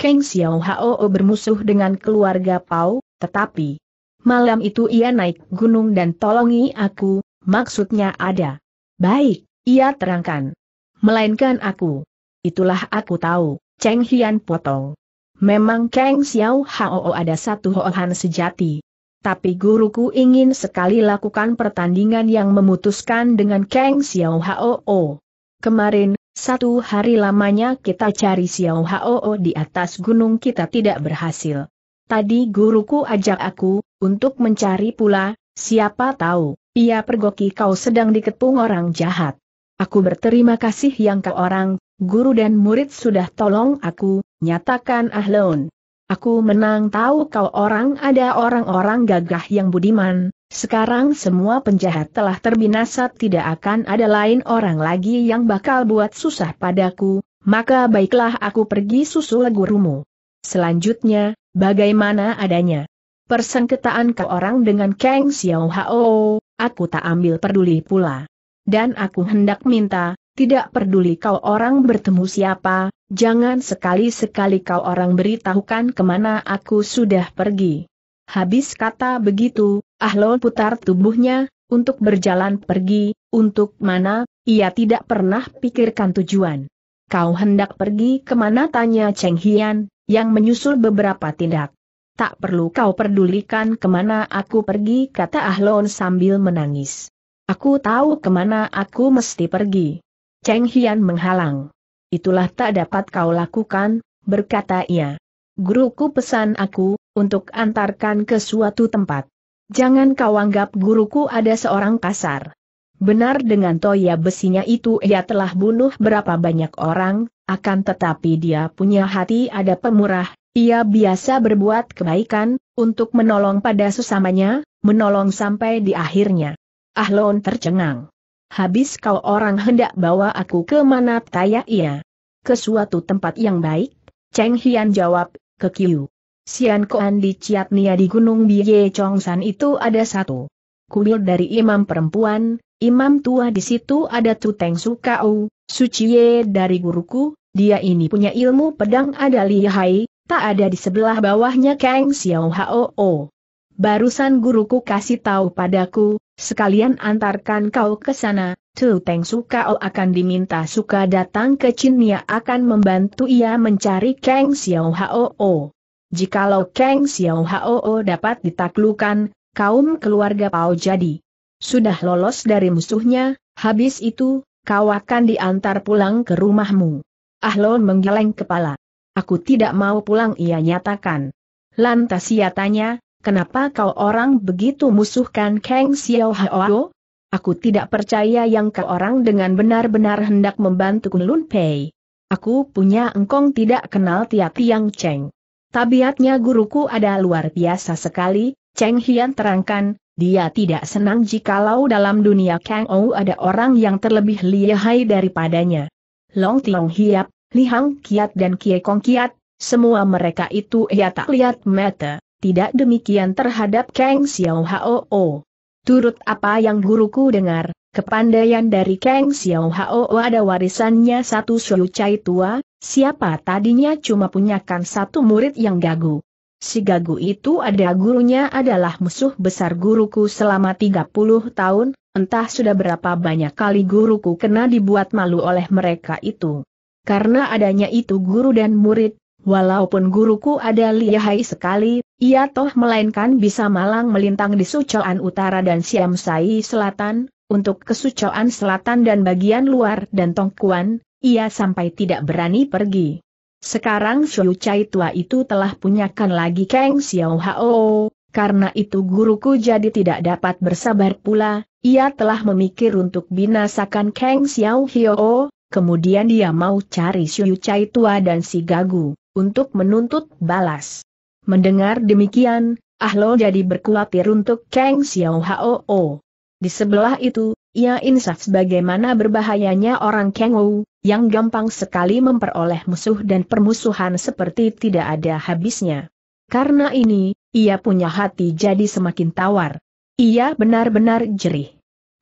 Kang Xiao Hao bermusuh dengan keluarga Pau, tetapi malam itu ia naik gunung dan tolongi aku, maksudnya ada. Baik, ia terangkan. Melainkan aku. Itulah aku tahu, Cheng Hian potong. Memang Kang Xiao Hao ada satu hoohan sejati. Tapi guruku ingin sekali lakukan pertandingan yang memutuskan dengan Kang Xiao Hao. Kemarin, satu hari lamanya kita cari Xiao Hao di atas gunung kita tidak berhasil. Tadi guruku ajak aku, untuk mencari pula, siapa tahu. Ia pergoki kau sedang dikepung orang jahat. Aku berterima kasih yang ke orang, guru dan murid sudah tolong aku, nyatakan Ahlon. Aku menang tahu kau orang ada orang-orang gagah yang budiman, sekarang semua penjahat telah terbinasa tidak akan ada lain orang lagi yang bakal buat susah padaku, maka baiklah aku pergi susul gurumu. Selanjutnya, bagaimana adanya? Persengketaan kau orang dengan Kang Xiao Hao aku tak ambil peduli pula. Dan aku hendak minta, tidak peduli kau orang bertemu siapa, jangan sekali-sekali kau orang beritahukan kemana aku sudah pergi. Habis kata begitu, ahlul putar tubuhnya, untuk berjalan pergi, untuk mana, ia tidak pernah pikirkan tujuan. Kau hendak pergi kemana tanya Cheng Hian, yang menyusul beberapa tindak tak perlu kau pedulikan kemana aku pergi kata Ahlon sambil menangis. Aku tahu kemana aku mesti pergi. Cheng Hian menghalang. Itulah tak dapat kau lakukan, berkata ia. Guruku pesan aku, untuk antarkan ke suatu tempat. Jangan kau anggap guruku ada seorang kasar. Benar dengan toya besinya itu ia telah bunuh berapa banyak orang, akan tetapi dia punya hati ada pemurah, ia biasa berbuat kebaikan, untuk menolong pada sesamanya, menolong sampai di akhirnya. Ahlon tercengang. Habis kau orang hendak bawa aku ke mana taya ia? Ke suatu tempat yang baik? Cheng Hian jawab, ke Kiu. Sian Koan di Ciatnia di Gunung Biye Chongsan itu ada satu. Kuil dari imam perempuan, imam tua di situ ada Tuteng Sukau, Suciye dari guruku, dia ini punya ilmu pedang ada lihai, tak ada di sebelah bawahnya Kang Xiao Hao. Barusan guruku kasih tahu padaku, sekalian antarkan kau ke sana, Tu Teng suka, Sukao oh, akan diminta suka datang ke Cina, akan membantu ia mencari Kang Xiao Hao. Jikalau Kang Xiao Hao dapat ditaklukan, kaum keluarga Pao jadi sudah lolos dari musuhnya, habis itu, kau akan diantar pulang ke rumahmu. Ahlon menggeleng kepala. Aku tidak mau pulang ia nyatakan. Lantas ia tanya, kenapa kau orang begitu musuhkan Kang Xiao Hao? Aku tidak percaya yang kau orang dengan benar-benar hendak membantu Kunlun Pei. Aku punya engkong tidak kenal Tia tiang Cheng. Tabiatnya guruku ada luar biasa sekali, Cheng Hian terangkan, dia tidak senang jikalau dalam dunia Kang Ou ada orang yang terlebih lihai daripadanya. Long Tiong Hiap, Li Hang Kiat dan Kie Kong Kiat, semua mereka itu ia tak lihat mata, tidak demikian terhadap Kang Xiao Hao. Turut apa yang guruku dengar, kepandaian dari Kang Xiao Hao ada warisannya satu suyu Chai tua, siapa tadinya cuma punyakan satu murid yang gagu. Si gagu itu ada gurunya adalah musuh besar guruku selama 30 tahun, entah sudah berapa banyak kali guruku kena dibuat malu oleh mereka itu. Karena adanya itu guru dan murid, walaupun guruku ada lihai sekali, ia toh melainkan bisa malang melintang di Sucoan Utara dan Siamsai Selatan, untuk kesucoan selatan dan bagian luar dan Tongkuan, ia sampai tidak berani pergi. Sekarang Xiu Chai tua itu telah punyakan lagi Kang Xiao Hao, karena itu guruku jadi tidak dapat bersabar pula, ia telah memikir untuk binasakan Kang Xiao Hio, Kemudian dia mau cari Siu Cai Tua dan si Gagu, untuk menuntut balas. Mendengar demikian, Ah Ahlo jadi berkulatir untuk Kang Xiao Hao. Di sebelah itu, ia insaf bagaimana berbahayanya orang Kang Wu, yang gampang sekali memperoleh musuh dan permusuhan seperti tidak ada habisnya. Karena ini, ia punya hati jadi semakin tawar. Ia benar-benar jerih.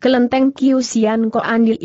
Kelenteng Kiusian Koandil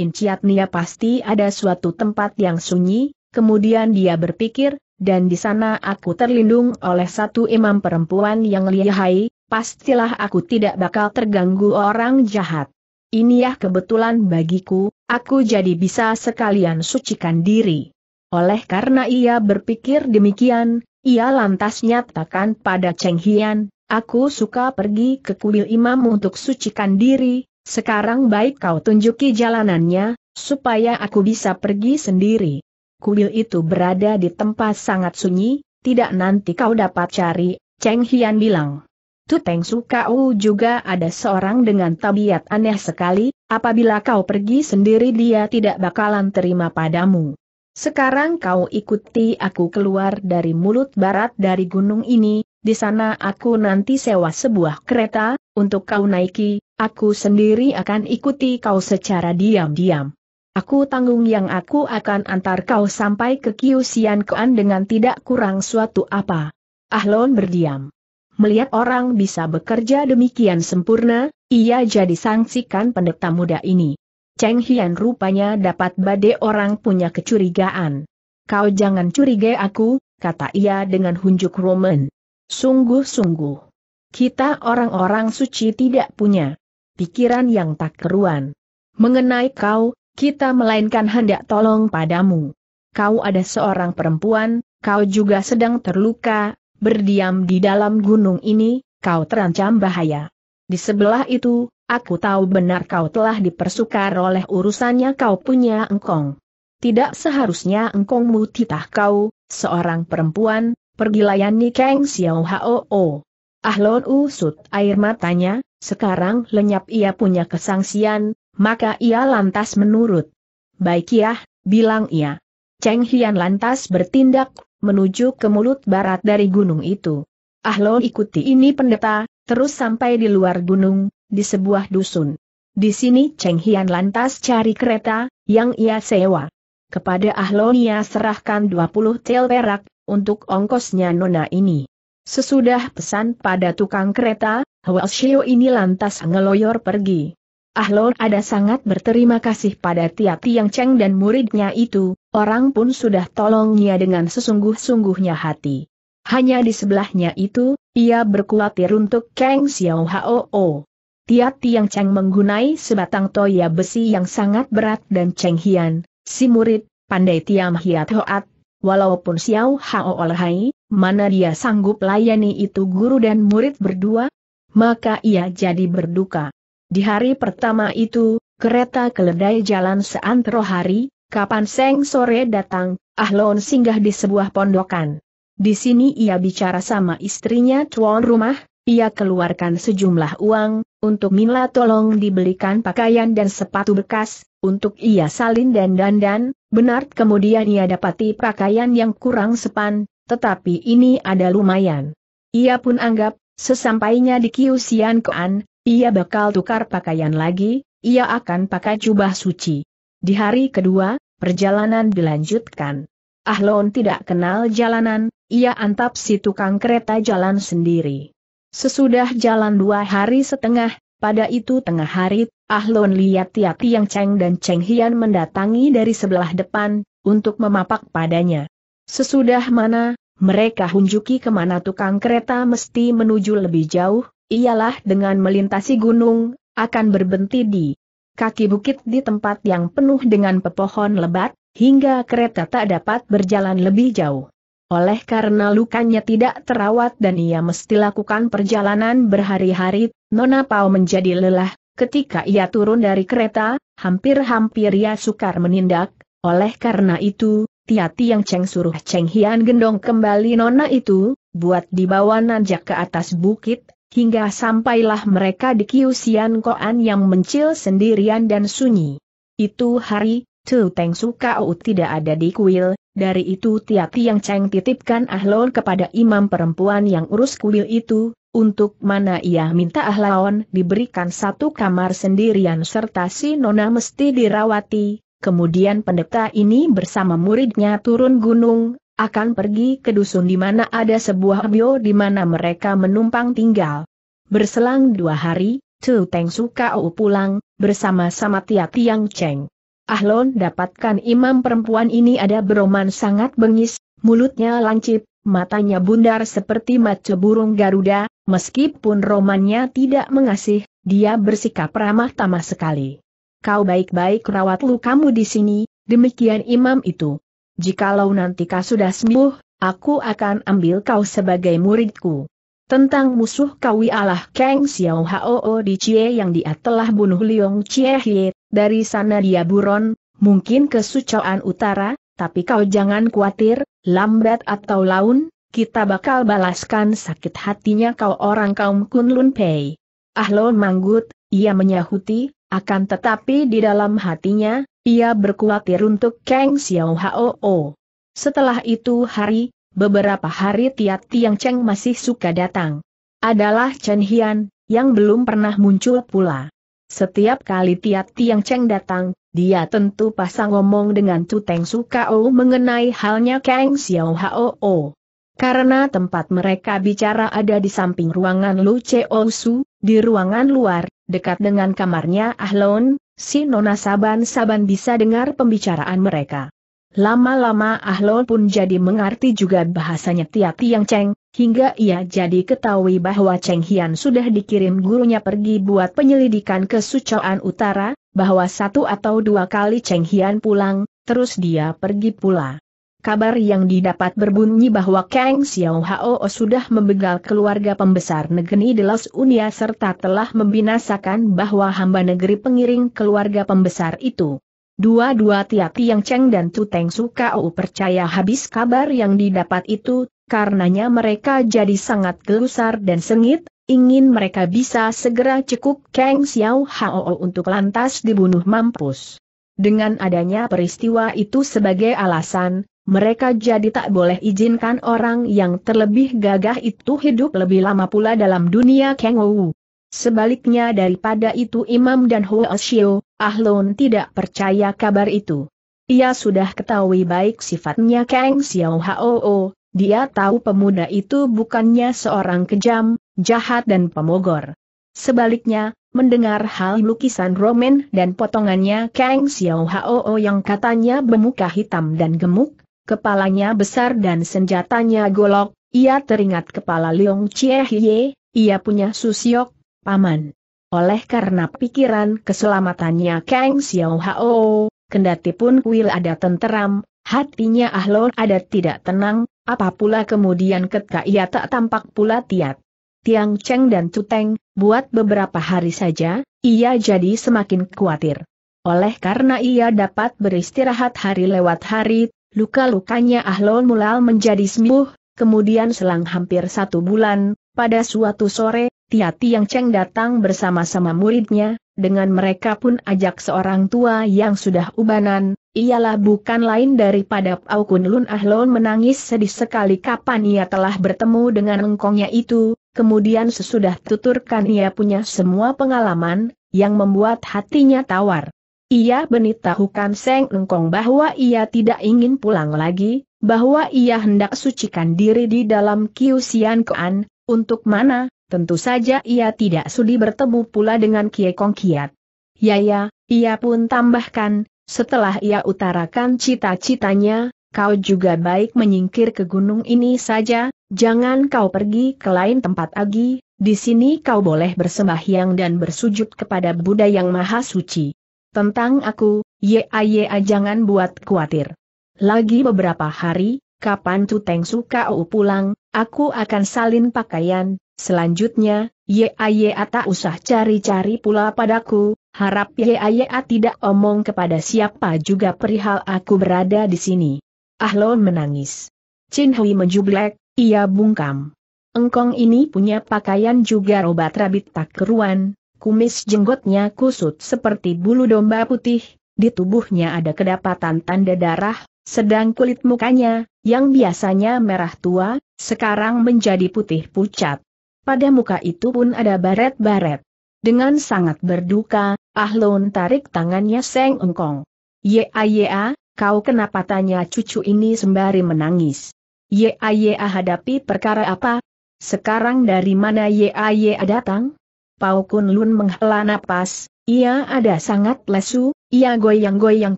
Nia pasti ada suatu tempat yang sunyi, kemudian dia berpikir, dan di sana aku terlindung oleh satu imam perempuan yang lihai, pastilah aku tidak bakal terganggu orang jahat. Ini ya kebetulan bagiku, aku jadi bisa sekalian sucikan diri. Oleh karena ia berpikir demikian, ia lantas nyatakan pada Cheng Hian, aku suka pergi ke kuil imam untuk sucikan diri, sekarang baik kau tunjuki jalanannya, supaya aku bisa pergi sendiri. Kuil itu berada di tempat sangat sunyi, tidak nanti kau dapat cari, Cheng Hian bilang. Tuteng kau juga ada seorang dengan tabiat aneh sekali, apabila kau pergi sendiri dia tidak bakalan terima padamu. Sekarang kau ikuti aku keluar dari mulut barat dari gunung ini, di sana aku nanti sewa sebuah kereta, untuk kau naiki, Aku sendiri akan ikuti kau secara diam-diam. Aku tanggung yang aku akan antar kau sampai ke Kiusian Kuan dengan tidak kurang suatu apa. Ahlon berdiam. Melihat orang bisa bekerja demikian sempurna, ia jadi sangsikan pendeta muda ini. Cheng Hian rupanya dapat badai orang punya kecurigaan. Kau jangan curiga aku, kata ia dengan hunjuk Roman. Sungguh-sungguh. Kita orang-orang suci tidak punya pikiran yang tak keruan. Mengenai kau, kita melainkan hendak tolong padamu. Kau ada seorang perempuan, kau juga sedang terluka, berdiam di dalam gunung ini, kau terancam bahaya. Di sebelah itu, aku tahu benar kau telah dipersukar oleh urusannya kau punya engkong. Tidak seharusnya engkongmu titah kau, seorang perempuan, pergi layani Kang Xiao Hao. Ahlon usut air matanya, sekarang lenyap ia punya kesangsian, maka ia lantas menurut. Baik ya, bilang ia. Cheng Hian lantas bertindak, menuju ke mulut barat dari gunung itu. Ahlon ikuti ini pendeta, terus sampai di luar gunung, di sebuah dusun. Di sini Cheng Hian lantas cari kereta, yang ia sewa. Kepada Ahlon ia serahkan 20 tel perak, untuk ongkosnya nona ini. Sesudah pesan pada tukang kereta, Hwa Shio ini lantas ngeloyor pergi. Ah Ahlon ada sangat berterima kasih pada Tia Tiang Cheng dan muridnya itu, orang pun sudah tolongnya dengan sesungguh-sungguhnya hati. Hanya di sebelahnya itu, ia berkuatir untuk Kang Xiao Hao. Tia Tiang Cheng menggunai sebatang toya besi yang sangat berat dan Cheng Hian, si murid, pandai Tiam Hiat Hoat, walaupun Xiao Hao Olhai, mana dia sanggup layani itu guru dan murid berdua? Maka ia jadi berduka. Di hari pertama itu, kereta keledai jalan seantero hari, kapan Seng sore datang, Ahlon singgah di sebuah pondokan. Di sini ia bicara sama istrinya tuan rumah, ia keluarkan sejumlah uang, untuk Minla tolong dibelikan pakaian dan sepatu bekas, untuk ia salin dan dandan, Benar kemudian ia dapati pakaian yang kurang sepan, tetapi ini ada lumayan. Ia pun anggap, sesampainya di Kiusian Koan, ia bakal tukar pakaian lagi, ia akan pakai jubah suci. Di hari kedua, perjalanan dilanjutkan. Ahlon tidak kenal jalanan, ia antap si tukang kereta jalan sendiri. Sesudah jalan dua hari setengah, pada itu tengah hari, Ahlon lihat Tia Tiang Cheng dan Cheng Hian mendatangi dari sebelah depan, untuk memapak padanya. Sesudah mana, mereka hunjuki kemana tukang kereta mesti menuju lebih jauh, ialah dengan melintasi gunung, akan berbenti di kaki bukit di tempat yang penuh dengan pepohon lebat, hingga kereta tak dapat berjalan lebih jauh. Oleh karena lukanya tidak terawat dan ia mesti lakukan perjalanan berhari-hari, Nona Pau menjadi lelah, ketika ia turun dari kereta, hampir-hampir ia sukar menindak, oleh karena itu, Tiati yang Cheng suruh Cheng Hian gendong kembali Nona itu, buat dibawa nanjak ke atas bukit, hingga sampailah mereka di Kiusian Koan yang mencil sendirian dan sunyi. Itu hari, Tu Teng U tidak ada di kuil, dari itu tiap Tiang Cheng titipkan Ahlon kepada imam perempuan yang urus kuil itu, untuk mana ia minta Ahlon diberikan satu kamar sendirian serta si Nona mesti dirawati, kemudian pendeta ini bersama muridnya turun gunung, akan pergi ke dusun di mana ada sebuah bio di mana mereka menumpang tinggal. Berselang dua hari, Tu Teng U pulang, bersama-sama tiap Tiang Cheng. Ahlon dapatkan imam perempuan ini ada beroman sangat bengis, mulutnya lancip, matanya bundar seperti mata burung Garuda, meskipun romannya tidak mengasih, dia bersikap ramah tamah sekali. Kau baik-baik rawat lu kamu di sini, demikian imam itu. Jikalau nanti kau sudah sembuh, aku akan ambil kau sebagai muridku. Tentang musuh kawi Allah Kang Xiao Hao di Cie yang dia telah bunuh Liong Cie Hiet dari sana dia buron, mungkin ke Sucoan Utara, tapi kau jangan khawatir, lambat atau laun, kita bakal balaskan sakit hatinya kau orang kaum Kunlun Pei. Ahlon manggut, ia menyahuti, akan tetapi di dalam hatinya, ia berkhawatir untuk Kang Xiao Hao. Setelah itu hari, beberapa hari tiat Tiang Cheng masih suka datang. Adalah Chen Hian, yang belum pernah muncul pula. Setiap kali Tiat Tiang Cheng datang, dia tentu pasang ngomong dengan Tuteng Sukao mengenai halnya Kang Xiao Hao. Karena tempat mereka bicara ada di samping ruangan Lu Cheo Su, di ruangan luar, dekat dengan kamarnya Ahlon, si Nona Saban-Saban bisa dengar pembicaraan mereka. Lama-lama Ahlul pun jadi mengerti juga bahasanya Tia Tiang Cheng, hingga ia jadi ketahui bahwa Cheng Hian sudah dikirim gurunya pergi buat penyelidikan ke Sucoan Utara, bahwa satu atau dua kali Cheng Hian pulang, terus dia pergi pula. Kabar yang didapat berbunyi bahwa Kang Xiao Hao sudah membegal keluarga pembesar negeri Delos Unia serta telah membinasakan bahwa hamba negeri pengiring keluarga pembesar itu. Dua-dua tiap yang Cheng dan Tuteng oh, percaya habis kabar yang didapat itu, karenanya mereka jadi sangat gelusar dan sengit, ingin mereka bisa segera cekup Kang Xiao Hao untuk lantas dibunuh mampus. Dengan adanya peristiwa itu sebagai alasan, mereka jadi tak boleh izinkan orang yang terlebih gagah itu hidup lebih lama pula dalam dunia Kang Wu. Sebaliknya daripada itu Imam dan Huo Xiao Ah Ahlun tidak percaya kabar itu. Ia sudah ketahui baik sifatnya Kang Xiao Hao, dia tahu pemuda itu bukannya seorang kejam, jahat dan pemogor. Sebaliknya, mendengar hal lukisan Roman dan potongannya Kang Xiao Hao yang katanya bermuka hitam dan gemuk, kepalanya besar dan senjatanya golok, ia teringat kepala Leong Chie Hie, ia punya Susiok, paman oleh karena pikiran keselamatannya Kang Xiao Hao, kendati pun kuil ada tenteram, hatinya Ahlor ada tidak tenang, Apapula kemudian ketika ia tak tampak pula Tiat. Tiang Cheng dan Cuteng, buat beberapa hari saja, ia jadi semakin khawatir. Oleh karena ia dapat beristirahat hari lewat hari, luka-lukanya Ahlon mulal menjadi sembuh, kemudian selang hampir satu bulan, pada suatu sore, Yati yang Cheng datang bersama-sama muridnya, dengan mereka pun ajak seorang tua yang sudah ubanan, ialah bukan lain daripada Pau Kunlun Ahlon menangis sedih sekali kapan ia telah bertemu dengan engkongnya itu, kemudian sesudah tuturkan ia punya semua pengalaman, yang membuat hatinya tawar. Ia benitahukan Seng Engkong bahwa ia tidak ingin pulang lagi, bahwa ia hendak sucikan diri di dalam Kiusian Kuan, untuk mana, tentu saja ia tidak sudi bertemu pula dengan Kie Kong Kiat. Ya ya, ia pun tambahkan, setelah ia utarakan cita-citanya, kau juga baik menyingkir ke gunung ini saja, jangan kau pergi ke lain tempat lagi, di sini kau boleh bersembahyang dan bersujud kepada Buddha yang Maha Suci. Tentang aku, ya ya jangan buat khawatir. Lagi beberapa hari, kapan suka u pulang, aku akan salin pakaian, Selanjutnya, Yaya tak usah cari-cari pula padaku, harap Yaya tidak omong kepada siapa juga perihal aku berada di sini. Ahlon menangis. Chin Hui menjublek, ia bungkam. Engkong ini punya pakaian juga obat rabit tak keruan, kumis jenggotnya kusut seperti bulu domba putih, di tubuhnya ada kedapatan tanda darah, sedang kulit mukanya, yang biasanya merah tua, sekarang menjadi putih pucat. Pada muka itu pun ada baret-baret. Dengan sangat berduka, Ahlon tarik tangannya Seng Engkong. Ya, ya, kau kenapa tanya cucu ini sembari menangis? Ya, ya, hadapi perkara apa? Sekarang dari mana ya, ya datang? Pau Kun Lun menghela napas, ia ada sangat lesu, ia goyang-goyang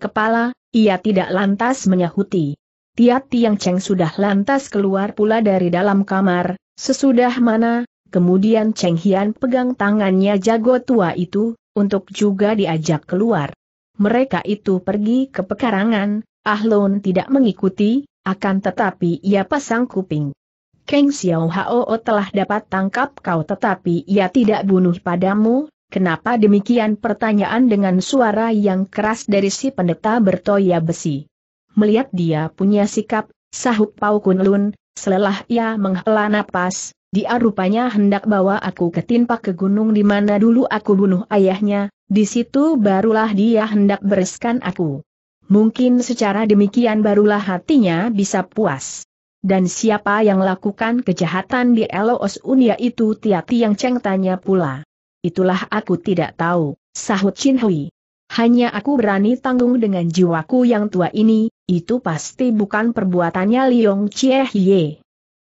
kepala, ia tidak lantas menyahuti. Tiat Tiang Cheng sudah lantas keluar pula dari dalam kamar, sesudah mana, Kemudian Cheng Hian pegang tangannya jago tua itu, untuk juga diajak keluar. Mereka itu pergi ke pekarangan, Ah Lun tidak mengikuti, akan tetapi ia pasang kuping. Keng Xiao Hao telah dapat tangkap kau tetapi ia tidak bunuh padamu, kenapa demikian pertanyaan dengan suara yang keras dari si pendeta bertoya besi. Melihat dia punya sikap, sahut Pau Kun Lun, selelah ia menghela napas, dia rupanya hendak bawa aku ke timpak ke gunung di mana dulu aku bunuh ayahnya, di situ barulah dia hendak bereskan aku. Mungkin secara demikian barulah hatinya bisa puas. Dan siapa yang lakukan kejahatan di Eloos Unia itu Tiati yang Cheng tanya pula. Itulah aku tidak tahu, sahut Chin Hui. Hanya aku berani tanggung dengan jiwaku yang tua ini, itu pasti bukan perbuatannya Liong Chie Hie.